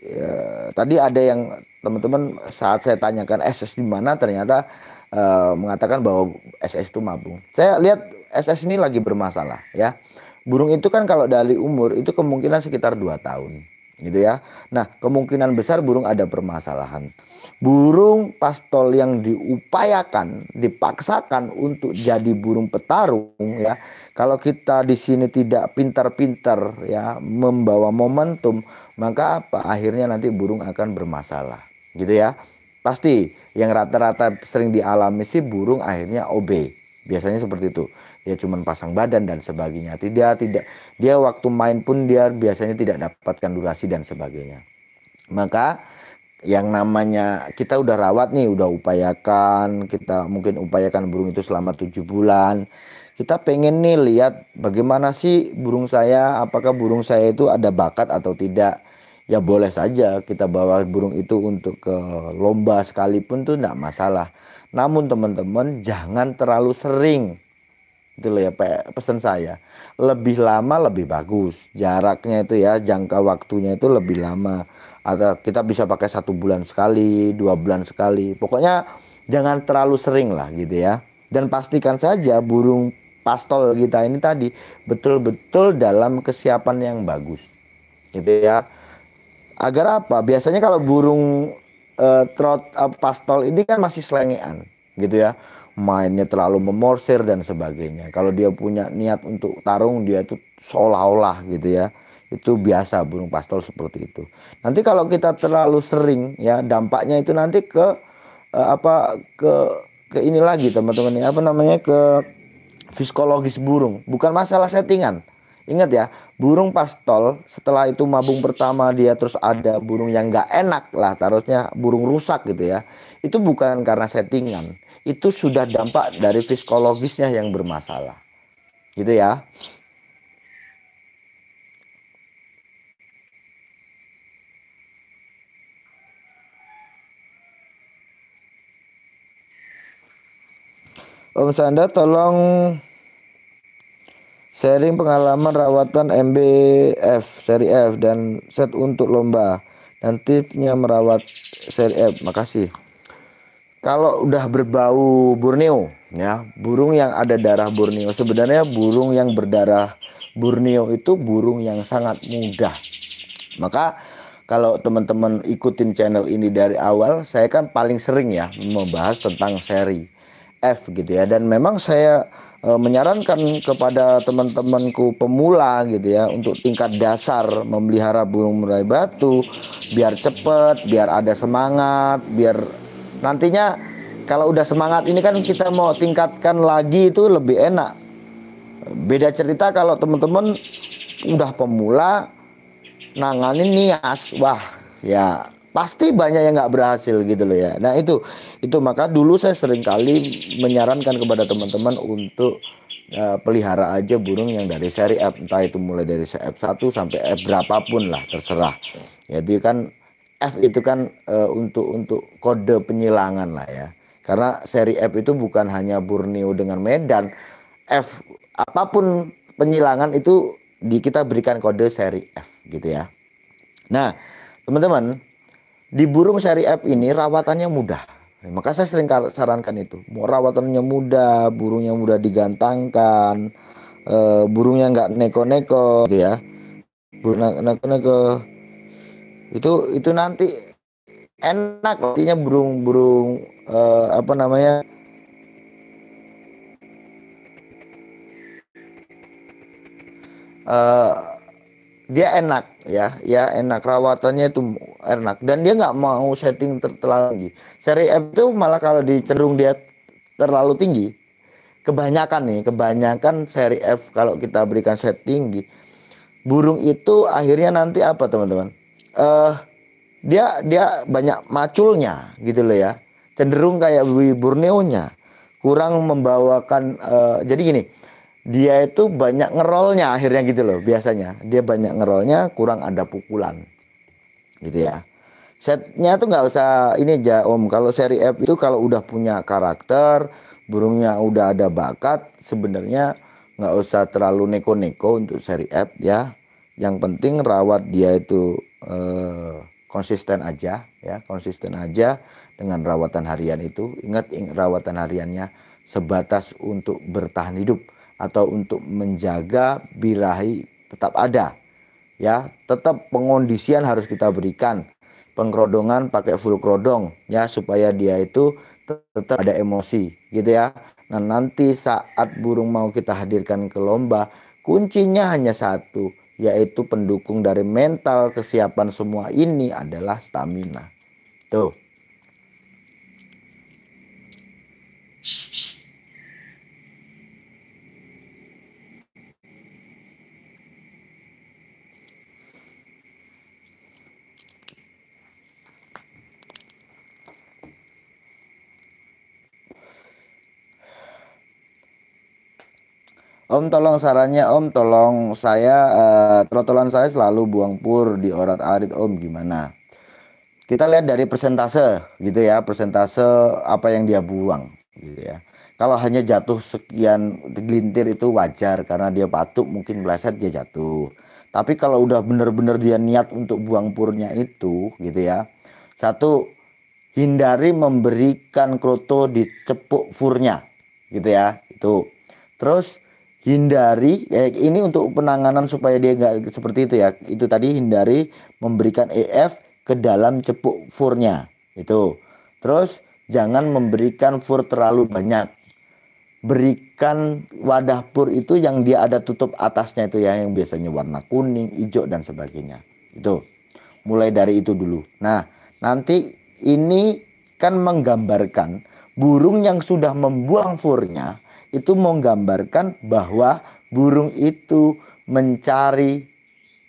E, tadi ada yang teman-teman saat saya tanyakan SS di mana ternyata uh, mengatakan bahwa SS itu mabung. Saya lihat SS ini lagi bermasalah ya. Burung itu kan kalau dari umur itu kemungkinan sekitar 2 tahun gitu ya. Nah, kemungkinan besar burung ada permasalahan. Burung pastol yang diupayakan, dipaksakan untuk jadi burung petarung ya. Kalau kita di sini tidak pintar-pintar ya membawa momentum, maka apa? Akhirnya nanti burung akan bermasalah gitu ya. Pasti yang rata-rata sering dialami sih burung akhirnya OB. Biasanya seperti itu. Dia cuma pasang badan dan sebagainya. Tidak tidak dia waktu main pun dia biasanya tidak dapatkan durasi dan sebagainya. Maka yang namanya kita udah rawat nih, udah upayakan, kita mungkin upayakan burung itu selama tujuh bulan. Kita pengen nih lihat bagaimana sih burung saya, apakah burung saya itu ada bakat atau tidak ya boleh saja kita bawa burung itu untuk ke lomba sekalipun tuh tidak masalah. Namun teman-teman jangan terlalu sering. Itu loh ya pesan saya. Lebih lama lebih bagus. Jaraknya itu ya jangka waktunya itu lebih lama. Atau kita bisa pakai satu bulan sekali, dua bulan sekali. Pokoknya jangan terlalu sering lah gitu ya. Dan pastikan saja burung pastol kita ini tadi betul-betul dalam kesiapan yang bagus. Gitu ya agar apa? Biasanya kalau burung uh, trot uh, pastol ini kan masih selengean gitu ya. Mainnya terlalu memorsir dan sebagainya. Kalau dia punya niat untuk tarung dia itu seolah-olah gitu ya. Itu biasa burung pastol seperti itu. Nanti kalau kita terlalu sering ya dampaknya itu nanti ke uh, apa ke ke ini lagi teman-teman ya apa namanya ke psikologis burung bukan masalah settingan Ingat ya, burung pastol setelah itu mabung pertama dia terus ada burung yang nggak enak lah, taruhnya burung rusak gitu ya. Itu bukan karena settingan, itu sudah dampak dari psikologisnya yang bermasalah. Gitu ya. Om Sanda tolong Sharing pengalaman rawatan MBF seri F dan set untuk lomba dan tipnya merawat seri F. Makasih. Kalau udah berbau Borneo ya, burung yang ada darah Borneo sebenarnya burung yang berdarah Borneo itu burung yang sangat mudah. Maka kalau teman-teman ikutin channel ini dari awal, saya kan paling sering ya membahas tentang seri F gitu ya dan memang saya e, menyarankan kepada teman-temanku pemula gitu ya untuk tingkat dasar memelihara burung murai batu biar cepet, biar ada semangat, biar nantinya kalau udah semangat ini kan kita mau tingkatkan lagi itu lebih enak. Beda cerita kalau teman-teman udah pemula nanganin nias, wah ya pasti banyak yang nggak berhasil gitu loh ya. Nah itu itu maka dulu saya sering kali menyarankan kepada teman-teman untuk uh, pelihara aja burung yang dari seri F entah itu mulai dari F 1 sampai F berapapun lah terserah. Jadi kan F itu kan uh, untuk untuk kode penyilangan lah ya. Karena seri F itu bukan hanya Borneo dengan Medan. F apapun penyilangan itu di kita berikan kode seri F gitu ya. Nah, teman-teman, di burung seri F ini rawatannya mudah. Maka saya sering sarankan itu. Mau rawatannya mudah, burungnya mudah digantangkan, e, burungnya nggak neko-neko, gitu ya. Burung neko-neko itu itu nanti enak artinya burung-burung e, eh, apa namanya uh, dia enak ya ya enak rawatannya itu enak dan dia nggak mau setting ter terlalu tinggi seri F itu malah kalau dicenderung dia terlalu tinggi kebanyakan nih kebanyakan seri F kalau kita berikan setting tinggi burung itu akhirnya nanti apa teman-teman uh, dia dia banyak maculnya gitu loh ya cenderung kayak Borneo nya kurang membawakan uh, jadi gini dia itu banyak ngerolnya akhirnya gitu loh biasanya dia banyak ngerolnya kurang ada pukulan gitu ya setnya tuh nggak usah ini aja om kalau seri F itu kalau udah punya karakter burungnya udah ada bakat sebenarnya nggak usah terlalu neko-neko untuk seri F ya yang penting rawat dia itu eh, konsisten aja ya konsisten aja dengan rawatan harian itu ingat rawatan hariannya sebatas untuk bertahan hidup atau untuk menjaga birahi tetap ada ya tetap pengondisian harus kita berikan pengkerodongan pakai full kerodong ya supaya dia itu tetap ada emosi gitu ya nah nanti saat burung mau kita hadirkan ke lomba kuncinya hanya satu yaitu pendukung dari mental kesiapan semua ini adalah stamina tuh Om tolong sarannya Om tolong saya uh, trotolan saya selalu buang pur di orat arit Om gimana? Kita lihat dari persentase gitu ya persentase apa yang dia buang gitu ya. Kalau hanya jatuh sekian gelintir itu wajar karena dia patuk mungkin meleset dia jatuh. Tapi kalau udah bener-bener dia niat untuk buang purnya itu gitu ya. Satu hindari memberikan kroto di cepuk furnya gitu ya itu. Terus hindari eh, ini untuk penanganan supaya dia nggak seperti itu ya itu tadi hindari memberikan EF ke dalam cepuk furnya itu terus jangan memberikan fur terlalu banyak berikan wadah pur itu yang dia ada tutup atasnya itu ya yang biasanya warna kuning hijau dan sebagainya itu mulai dari itu dulu nah nanti ini kan menggambarkan burung yang sudah membuang furnya itu menggambarkan bahwa burung itu mencari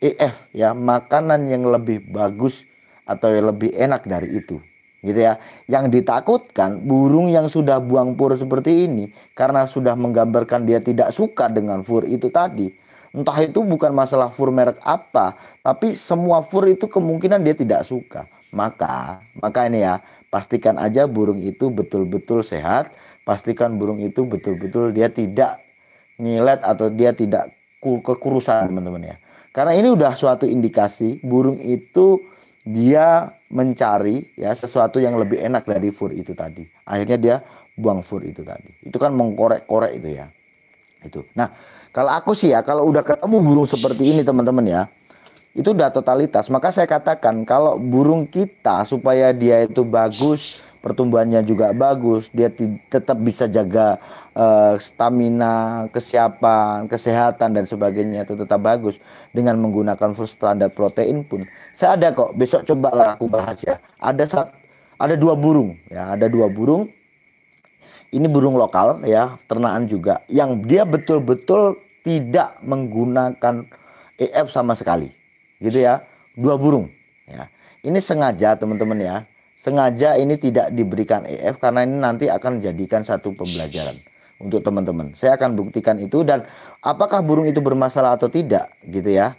EF ya makanan yang lebih bagus atau yang lebih enak dari itu gitu ya yang ditakutkan burung yang sudah buang pur seperti ini karena sudah menggambarkan dia tidak suka dengan fur itu tadi entah itu bukan masalah fur merek apa tapi semua fur itu kemungkinan dia tidak suka maka maka ini ya pastikan aja burung itu betul-betul sehat pastikan burung itu betul-betul dia tidak nyilet atau dia tidak kekurusan teman-teman ya. Karena ini udah suatu indikasi burung itu dia mencari ya sesuatu yang lebih enak dari fur itu tadi. Akhirnya dia buang fur itu tadi. Itu kan mengkorek-korek itu ya. Itu. Nah, kalau aku sih ya kalau udah ketemu burung seperti ini teman-teman ya, itu udah totalitas. Maka saya katakan kalau burung kita supaya dia itu bagus pertumbuhannya juga bagus, dia tetap bisa jaga uh, stamina, kesiapan, kesehatan dan sebagainya itu tetap bagus dengan menggunakan full standar protein pun. Saya ada kok, besok lah aku bahas ya. Ada saat ada dua burung ya, ada dua burung. Ini burung lokal ya, ternaan juga yang dia betul-betul tidak menggunakan EF sama sekali. Gitu ya. Dua burung ya. Ini sengaja teman-teman ya sengaja ini tidak diberikan EF karena ini nanti akan menjadikan satu pembelajaran untuk teman-teman. Saya akan buktikan itu dan apakah burung itu bermasalah atau tidak gitu ya.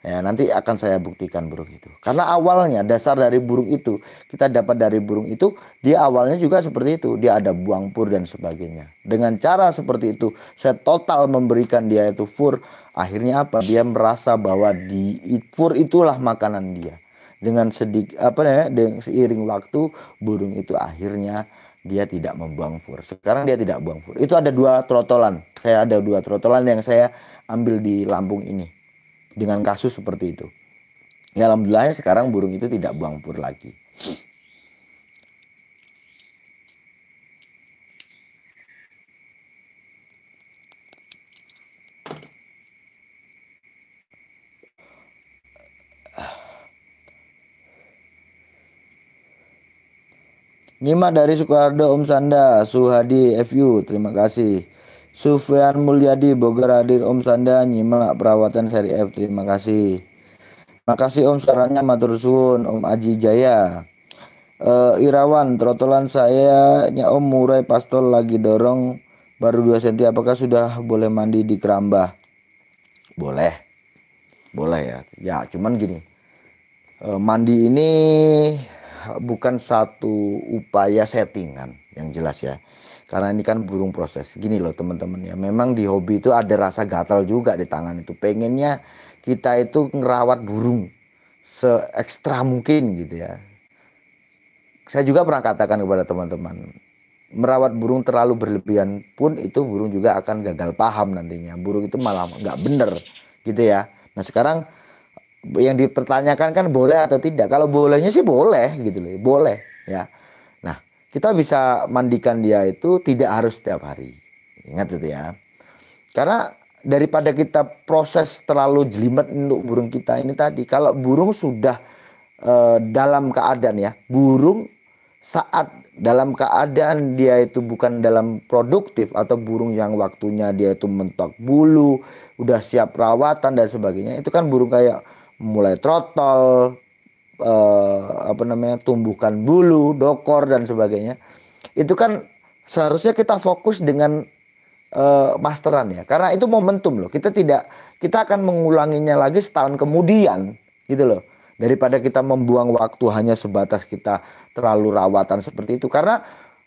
Ya, nanti akan saya buktikan burung itu. Karena awalnya dasar dari burung itu kita dapat dari burung itu dia awalnya juga seperti itu, dia ada buang pur dan sebagainya. Dengan cara seperti itu, saya total memberikan dia itu fur, akhirnya apa? Dia merasa bahwa di fur itulah makanan dia dengan sedikit apa ya dengan seiring waktu burung itu akhirnya dia tidak membuang fur. Sekarang dia tidak buang fur. Itu ada dua trotolan. Saya ada dua trotolan yang saya ambil di Lampung ini dengan kasus seperti itu. Ya alhamdulillah sekarang burung itu tidak buang fur lagi. Nyimak dari Sukardo Om Sanda, Suhadi FU, terima kasih. Sufian Mulyadi Bogor hadir Om Sanda nyimak perawatan seri F, terima kasih. Makasih Om sarannya matur suwun Om Aji Jaya. Uh, Irawan, trotolan saya nya Om Murai Pastol lagi dorong baru 2 cm apakah sudah boleh mandi di keramba? Boleh. Boleh ya. Ya, cuman gini. Uh, mandi ini bukan satu upaya settingan yang jelas ya. Karena ini kan burung proses. Gini loh teman-teman ya. Memang di hobi itu ada rasa gatal juga di tangan itu. Pengennya kita itu ngerawat burung se ekstra mungkin gitu ya. Saya juga pernah katakan kepada teman-teman, merawat burung terlalu berlebihan pun itu burung juga akan gagal paham nantinya. Burung itu malah nggak bener gitu ya. Nah sekarang yang dipertanyakan kan boleh atau tidak. Kalau bolehnya sih boleh gitu loh, boleh ya. Nah, kita bisa mandikan dia itu tidak harus setiap hari. Ingat itu ya. Karena daripada kita proses terlalu jelimet untuk burung kita ini tadi, kalau burung sudah uh, dalam keadaan ya, burung saat dalam keadaan dia itu bukan dalam produktif atau burung yang waktunya dia itu mentok bulu, udah siap perawatan dan sebagainya, itu kan burung kayak mulai trotol eh, apa namanya tumbuhkan bulu dokor dan sebagainya itu kan seharusnya kita fokus dengan eh, masteran ya karena itu momentum loh kita tidak kita akan mengulanginya lagi setahun kemudian gitu loh daripada kita membuang waktu hanya sebatas kita terlalu rawatan seperti itu karena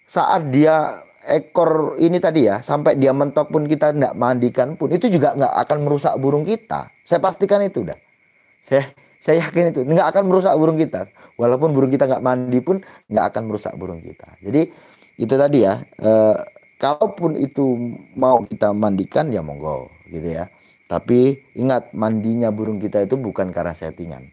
saat dia ekor ini tadi ya sampai dia mentok pun kita tidak mandikan pun itu juga nggak akan merusak burung kita saya pastikan itu dah saya saya yakin itu nggak akan merusak burung kita. Walaupun burung kita nggak mandi pun nggak akan merusak burung kita. Jadi itu tadi ya. E, kalaupun itu mau kita mandikan ya monggo gitu ya. Tapi ingat mandinya burung kita itu bukan karena settingan.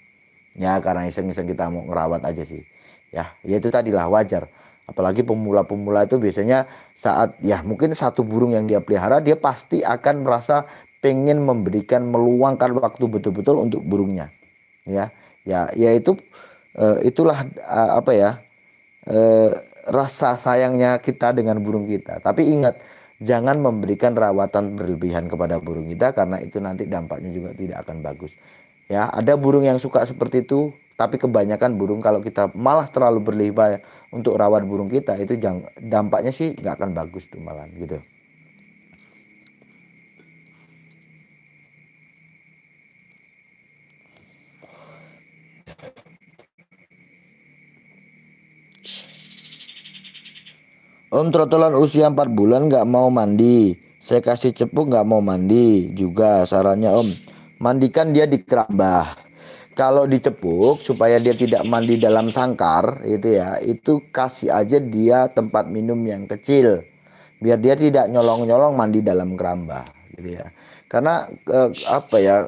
Ya karena iseng-iseng kita mau ngerawat aja sih. Ya, ya itu tadilah wajar. Apalagi pemula-pemula itu biasanya saat ya mungkin satu burung yang dia pelihara dia pasti akan merasa pengen memberikan meluangkan waktu betul-betul untuk burungnya ya ya yaitu uh, eh, itulah uh, apa ya uh, rasa sayangnya kita dengan burung kita tapi ingat jangan memberikan rawatan berlebihan kepada burung kita karena itu nanti dampaknya juga tidak akan bagus ya ada burung yang suka seperti itu tapi kebanyakan burung kalau kita malah terlalu berlebihan untuk rawat burung kita itu dampaknya sih nggak akan bagus tuh malam gitu. Om trotolan usia 4 bulan nggak mau mandi. Saya kasih cepuk nggak mau mandi juga sarannya Om. Mandikan dia di keramba. Kalau dicepuk supaya dia tidak mandi dalam sangkar itu ya, itu kasih aja dia tempat minum yang kecil. Biar dia tidak nyolong-nyolong mandi dalam keramba, gitu ya. Karena eh, apa ya?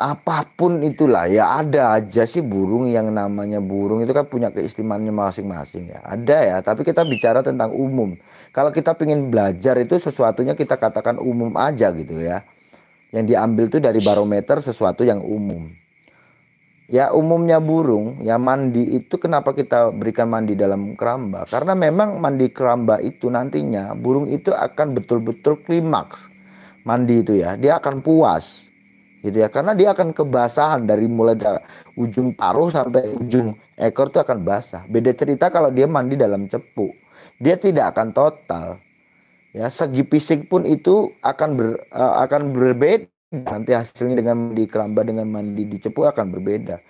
apapun itulah ya ada aja sih burung yang namanya burung itu kan punya keistimewaannya masing-masing ya ada ya tapi kita bicara tentang umum kalau kita ingin belajar itu sesuatunya kita katakan umum aja gitu ya yang diambil tuh dari barometer sesuatu yang umum ya umumnya burung ya mandi itu kenapa kita berikan mandi dalam keramba karena memang mandi keramba itu nantinya burung itu akan betul-betul klimaks mandi itu ya dia akan puas gitu ya karena dia akan kebasahan dari mulai da ujung paruh sampai ujung ekor itu akan basah beda cerita kalau dia mandi dalam cepu dia tidak akan total ya segi fisik pun itu akan ber, uh, akan berbeda nanti hasilnya dengan mandi keramba dengan mandi di cepu akan berbeda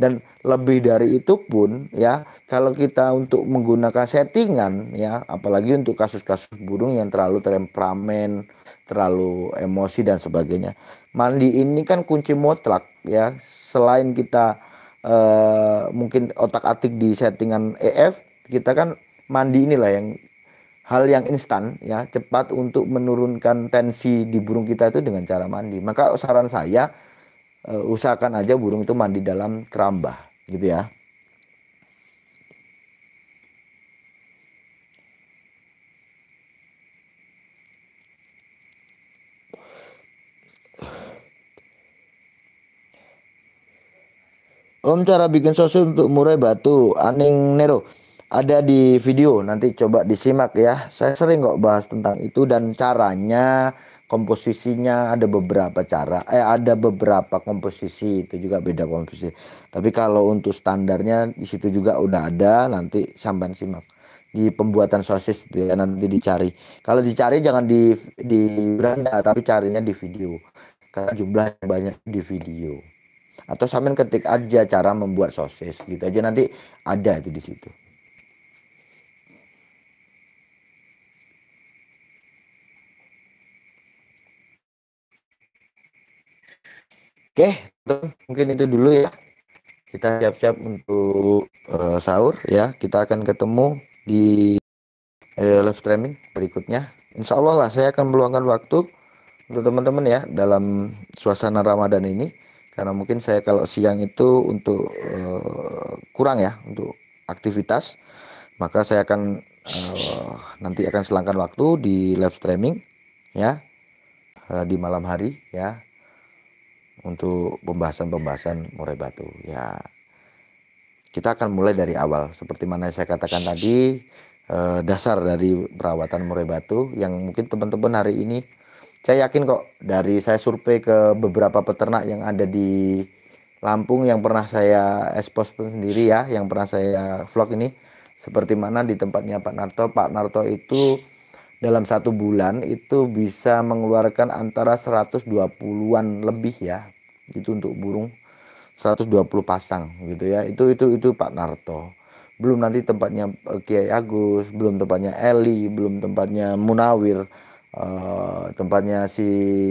dan lebih dari itu pun ya kalau kita untuk menggunakan settingan ya apalagi untuk kasus-kasus burung yang terlalu temperamen terlalu emosi dan sebagainya. Mandi ini kan kunci mutlak ya. Selain kita uh, mungkin otak-atik di settingan EF, kita kan mandi inilah yang hal yang instan ya, cepat untuk menurunkan tensi di burung kita itu dengan cara mandi. Maka saran saya uh, usahakan aja burung itu mandi dalam keramba gitu ya. Om cara bikin sosis untuk murai batu aning ah, nero ada di video nanti coba disimak ya. Saya sering kok bahas tentang itu dan caranya, komposisinya ada beberapa cara. Eh ada beberapa komposisi itu juga beda komposisi. Tapi kalau untuk standarnya di situ juga udah ada nanti sampan simak di pembuatan sosis itu ya nanti dicari. Kalau dicari jangan di di beranda tapi carinya di video karena jumlahnya banyak di video atau sampean ketik aja cara membuat sosis gitu aja nanti ada itu di situ. Oke, mungkin itu dulu ya. Kita siap-siap untuk uh, sahur ya. Kita akan ketemu di uh, live streaming berikutnya. Insya Allah lah saya akan meluangkan waktu untuk teman-teman ya dalam suasana Ramadan ini karena mungkin saya kalau siang itu untuk uh, kurang ya untuk aktivitas maka saya akan uh, nanti akan selangkan waktu di live streaming ya uh, di malam hari ya untuk pembahasan-pembahasan murai batu ya kita akan mulai dari awal seperti mana saya katakan tadi uh, dasar dari perawatan murai batu yang mungkin teman-teman hari ini saya yakin kok dari saya survei ke beberapa peternak yang ada di Lampung yang pernah saya expose sendiri ya, yang pernah saya vlog ini seperti mana di tempatnya Pak Narto. Pak Narto itu dalam satu bulan itu bisa mengeluarkan antara 120-an lebih ya. Itu untuk burung 120 pasang gitu ya. Itu itu itu Pak Narto. Belum nanti tempatnya eh, Kiai Agus, belum tempatnya Eli, belum tempatnya Munawir uh, tempatnya si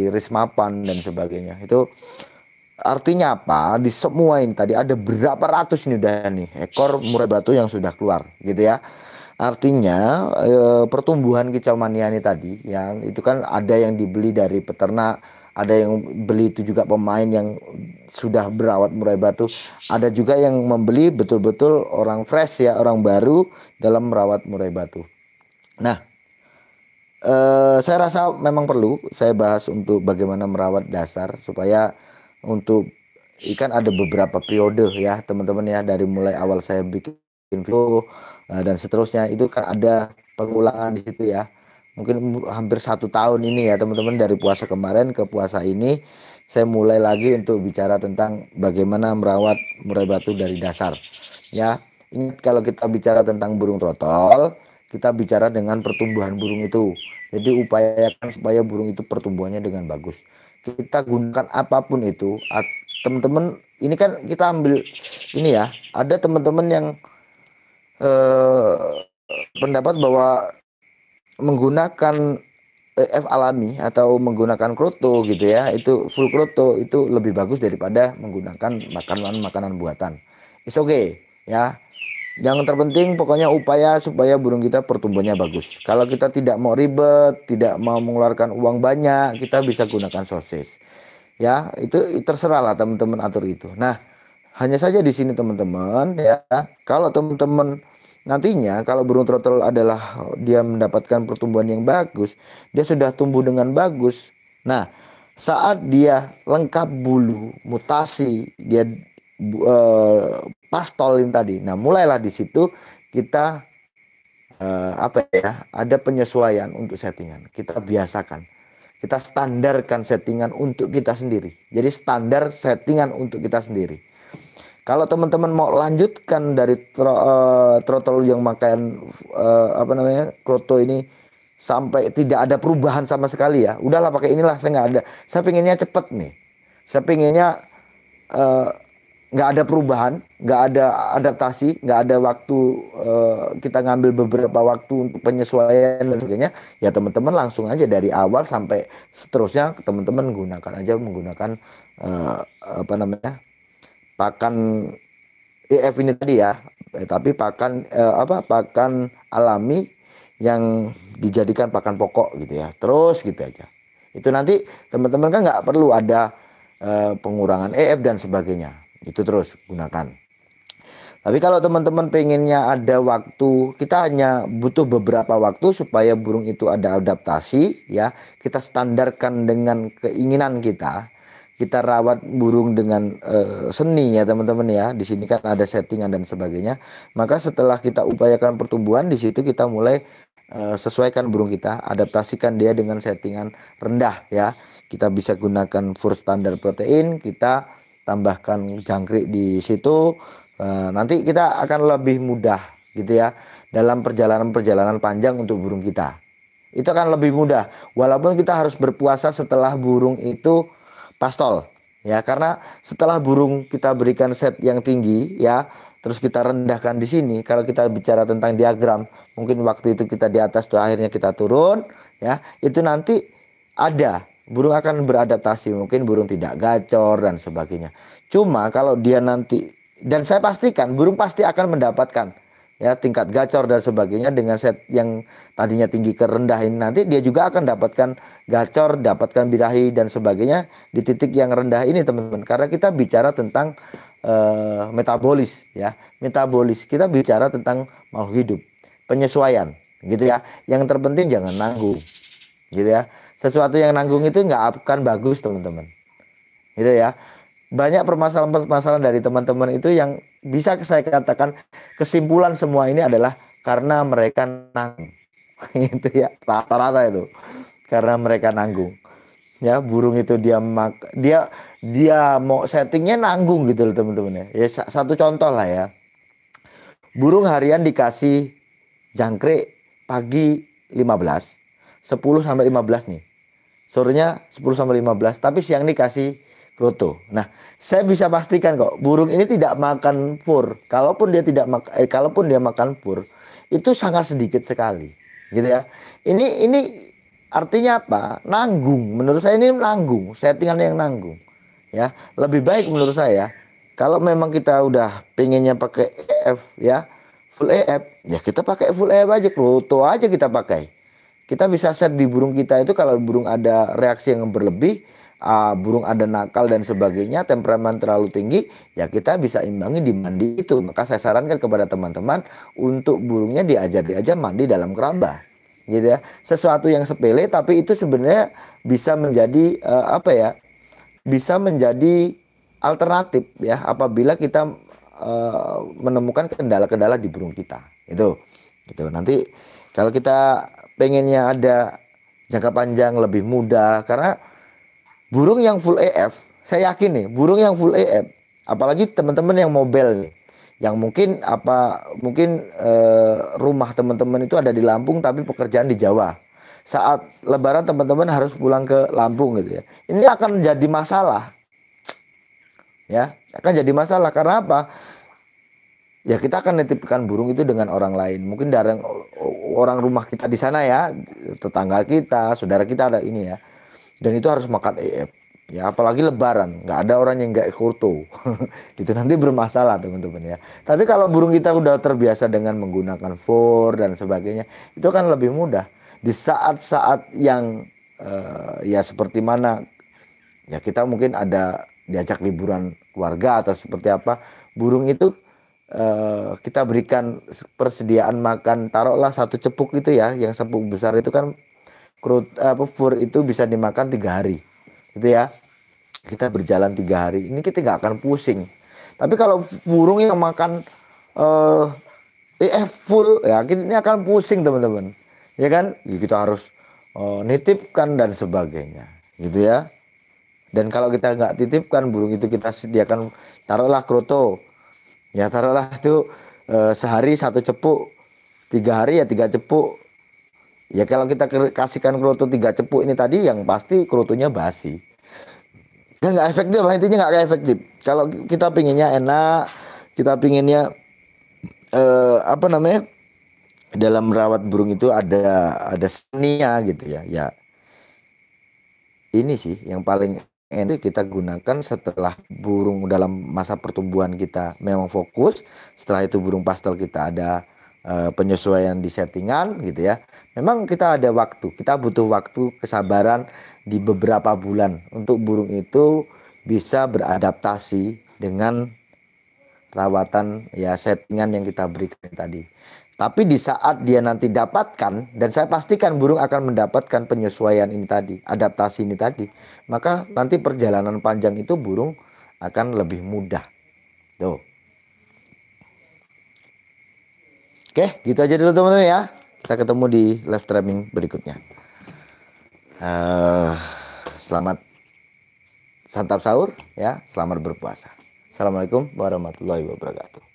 Rismapan dan sebagainya. Itu artinya apa? Di semua ini tadi ada berapa ratus ini udah nih ekor murai batu yang sudah keluar gitu ya. Artinya e, pertumbuhan kicau mania ini tadi yang itu kan ada yang dibeli dari peternak, ada yang beli itu juga pemain yang sudah berawat murai batu, ada juga yang membeli betul-betul orang fresh ya, orang baru dalam merawat murai batu. Nah, Eh, saya rasa memang perlu saya bahas untuk bagaimana merawat dasar supaya untuk ikan ada beberapa periode ya teman-teman ya dari mulai awal saya bikin video uh, dan seterusnya itu kan ada pengulangan di situ ya mungkin hampir satu tahun ini ya teman-teman dari puasa kemarin ke puasa ini saya mulai lagi untuk bicara tentang bagaimana merawat murai batu dari dasar ya ingat kalau kita bicara tentang burung trotol kita bicara dengan pertumbuhan burung itu. Jadi upayakan supaya burung itu pertumbuhannya dengan bagus. Kita gunakan apapun itu. Teman-teman, ini kan kita ambil ini ya. Ada teman-teman yang eh, pendapat bahwa menggunakan e F alami atau menggunakan kroto gitu ya itu full kroto itu lebih bagus daripada menggunakan makanan makanan buatan. It's okay ya yang terpenting pokoknya upaya supaya burung kita pertumbuhannya bagus. Kalau kita tidak mau ribet, tidak mau mengeluarkan uang banyak, kita bisa gunakan sosis. Ya, itu terserah lah teman-teman atur itu. Nah, hanya saja di sini teman-teman ya, kalau teman-teman nantinya kalau burung trotel adalah dia mendapatkan pertumbuhan yang bagus, dia sudah tumbuh dengan bagus. Nah, saat dia lengkap bulu, mutasi, dia uh, pas tolin tadi. Nah, mulailah di situ kita eh, apa ya? Ada penyesuaian untuk settingan. Kita biasakan. Kita standarkan settingan untuk kita sendiri. Jadi standar settingan untuk kita sendiri. Kalau teman-teman mau lanjutkan dari tro, uh, eh, throttle yang makan uh, apa namanya kroto ini sampai tidak ada perubahan sama sekali ya, udahlah pakai inilah saya nggak ada. Saya pinginnya cepet nih, saya pinginnya eh, nggak ada perubahan, nggak ada adaptasi, nggak ada waktu uh, kita ngambil beberapa waktu untuk penyesuaian dan sebagainya, ya teman-teman langsung aja dari awal sampai seterusnya teman-teman gunakan aja menggunakan uh, apa namanya pakan EF ya, ini tadi ya, eh, tapi pakan uh, apa pakan alami yang dijadikan pakan pokok gitu ya, terus gitu aja. Itu nanti teman-teman kan nggak perlu ada uh, pengurangan EF dan sebagainya itu terus gunakan tapi kalau teman-teman pengennya ada waktu, kita hanya butuh beberapa waktu supaya burung itu ada adaptasi ya. Kita standarkan dengan keinginan kita. Kita rawat burung dengan uh, seni ya teman-teman ya. Di sini kan ada settingan dan sebagainya. Maka setelah kita upayakan pertumbuhan di situ kita mulai eh, sesuaikan burung kita, adaptasikan dia dengan settingan rendah ya. Kita bisa gunakan full standar protein, kita tambahkan jangkrik di situ e, nanti kita akan lebih mudah gitu ya dalam perjalanan-perjalanan panjang untuk burung kita itu akan lebih mudah walaupun kita harus berpuasa setelah burung itu pastol ya karena setelah burung kita berikan set yang tinggi ya terus kita rendahkan di sini kalau kita bicara tentang diagram mungkin waktu itu kita di atas tuh akhirnya kita turun ya itu nanti ada burung akan beradaptasi mungkin burung tidak gacor dan sebagainya cuma kalau dia nanti dan saya pastikan burung pasti akan mendapatkan ya tingkat gacor dan sebagainya dengan set yang tadinya tinggi ke rendah ini nanti dia juga akan dapatkan gacor, dapatkan birahi dan sebagainya di titik yang rendah ini teman-teman karena kita bicara tentang uh, metabolis ya metabolis kita bicara tentang makhluk hidup penyesuaian gitu ya yang terpenting jangan nanggung gitu ya sesuatu yang nanggung itu nggak akan bagus teman-teman gitu ya banyak permasalahan-permasalahan dari teman-teman itu yang bisa saya katakan kesimpulan semua ini adalah karena mereka nanggung <laughs> itu ya rata-rata itu karena mereka nanggung ya burung itu dia mak dia dia mau settingnya nanggung gitu loh teman-teman ya. ya satu contoh lah ya burung harian dikasih jangkrik pagi 15 10 sampai 15 nih Sorenya 10 sampai 15, tapi siang ini kasih kroto. Nah, saya bisa pastikan kok burung ini tidak makan pur. Kalaupun dia tidak makan eh, kalaupun dia makan pur, itu sangat sedikit sekali. Gitu ya. Ini ini artinya apa? Nanggung. Menurut saya ini nanggung, settingan yang nanggung. Ya, lebih baik menurut saya kalau memang kita udah pengennya pakai EF ya, full EF, ya kita pakai full EF aja, kroto aja kita pakai kita bisa set di burung kita itu kalau burung ada reaksi yang berlebih, uh, burung ada nakal dan sebagainya, temperamen terlalu tinggi, ya kita bisa imbangi di mandi itu. Maka saya sarankan kepada teman-teman untuk burungnya diajar diajar mandi dalam keramba gitu ya. Sesuatu yang sepele tapi itu sebenarnya bisa menjadi uh, apa ya? Bisa menjadi alternatif ya apabila kita uh, menemukan kendala-kendala di burung kita. Itu. Gitu. Nanti kalau kita pengennya ada jangka panjang lebih mudah karena burung yang full AF saya yakin nih burung yang full AF apalagi teman-teman yang mobile nih yang mungkin apa mungkin e, rumah teman-teman itu ada di Lampung tapi pekerjaan di Jawa saat Lebaran teman-teman harus pulang ke Lampung gitu ya ini akan jadi masalah ya akan jadi masalah karena apa ya kita akan nitipkan burung itu dengan orang lain. Mungkin dari orang rumah kita di sana ya, tetangga kita, saudara kita ada ini ya. Dan itu harus makan EF. Ya apalagi lebaran, nggak ada orang yang nggak kurto. <laughs> itu nanti bermasalah teman-teman ya. Tapi kalau burung kita udah terbiasa dengan menggunakan for dan sebagainya, itu kan lebih mudah. Di saat-saat yang uh, ya seperti mana ya kita mungkin ada diajak liburan warga atau seperti apa, burung itu Eh, kita berikan persediaan makan taruhlah satu cepuk itu ya yang cepuk besar itu kan kerut apa fur itu bisa dimakan tiga hari gitu ya kita berjalan tiga hari ini kita nggak akan pusing tapi kalau burung yang makan uh, eh full ya kita ini akan pusing teman-teman ya kan kita harus uh, nitipkan dan sebagainya gitu ya dan kalau kita nggak titipkan burung itu kita sediakan taruhlah kroto ya taruhlah itu eh, sehari satu cepuk tiga hari ya tiga cepuk ya kalau kita kasihkan kerutu tiga cepuk ini tadi yang pasti kerutunya basi kan nggak efektif lah intinya nggak efektif kalau kita pinginnya enak kita pinginnya eh, apa namanya dalam merawat burung itu ada ada seninya gitu ya ya ini sih yang paling ini kita gunakan setelah burung dalam masa pertumbuhan kita memang fokus setelah itu burung pastel kita ada e, penyesuaian di settingan gitu ya memang kita ada waktu kita butuh waktu kesabaran di beberapa bulan untuk burung itu bisa beradaptasi dengan rawatan ya settingan yang kita berikan tadi tapi di saat dia nanti dapatkan dan saya pastikan burung akan mendapatkan penyesuaian ini tadi, adaptasi ini tadi, maka nanti perjalanan panjang itu burung akan lebih mudah. Tuh. Oke, gitu aja dulu teman-teman ya. Kita ketemu di live streaming berikutnya. Uh, selamat santap sahur ya, selamat berpuasa. Assalamualaikum warahmatullahi wabarakatuh.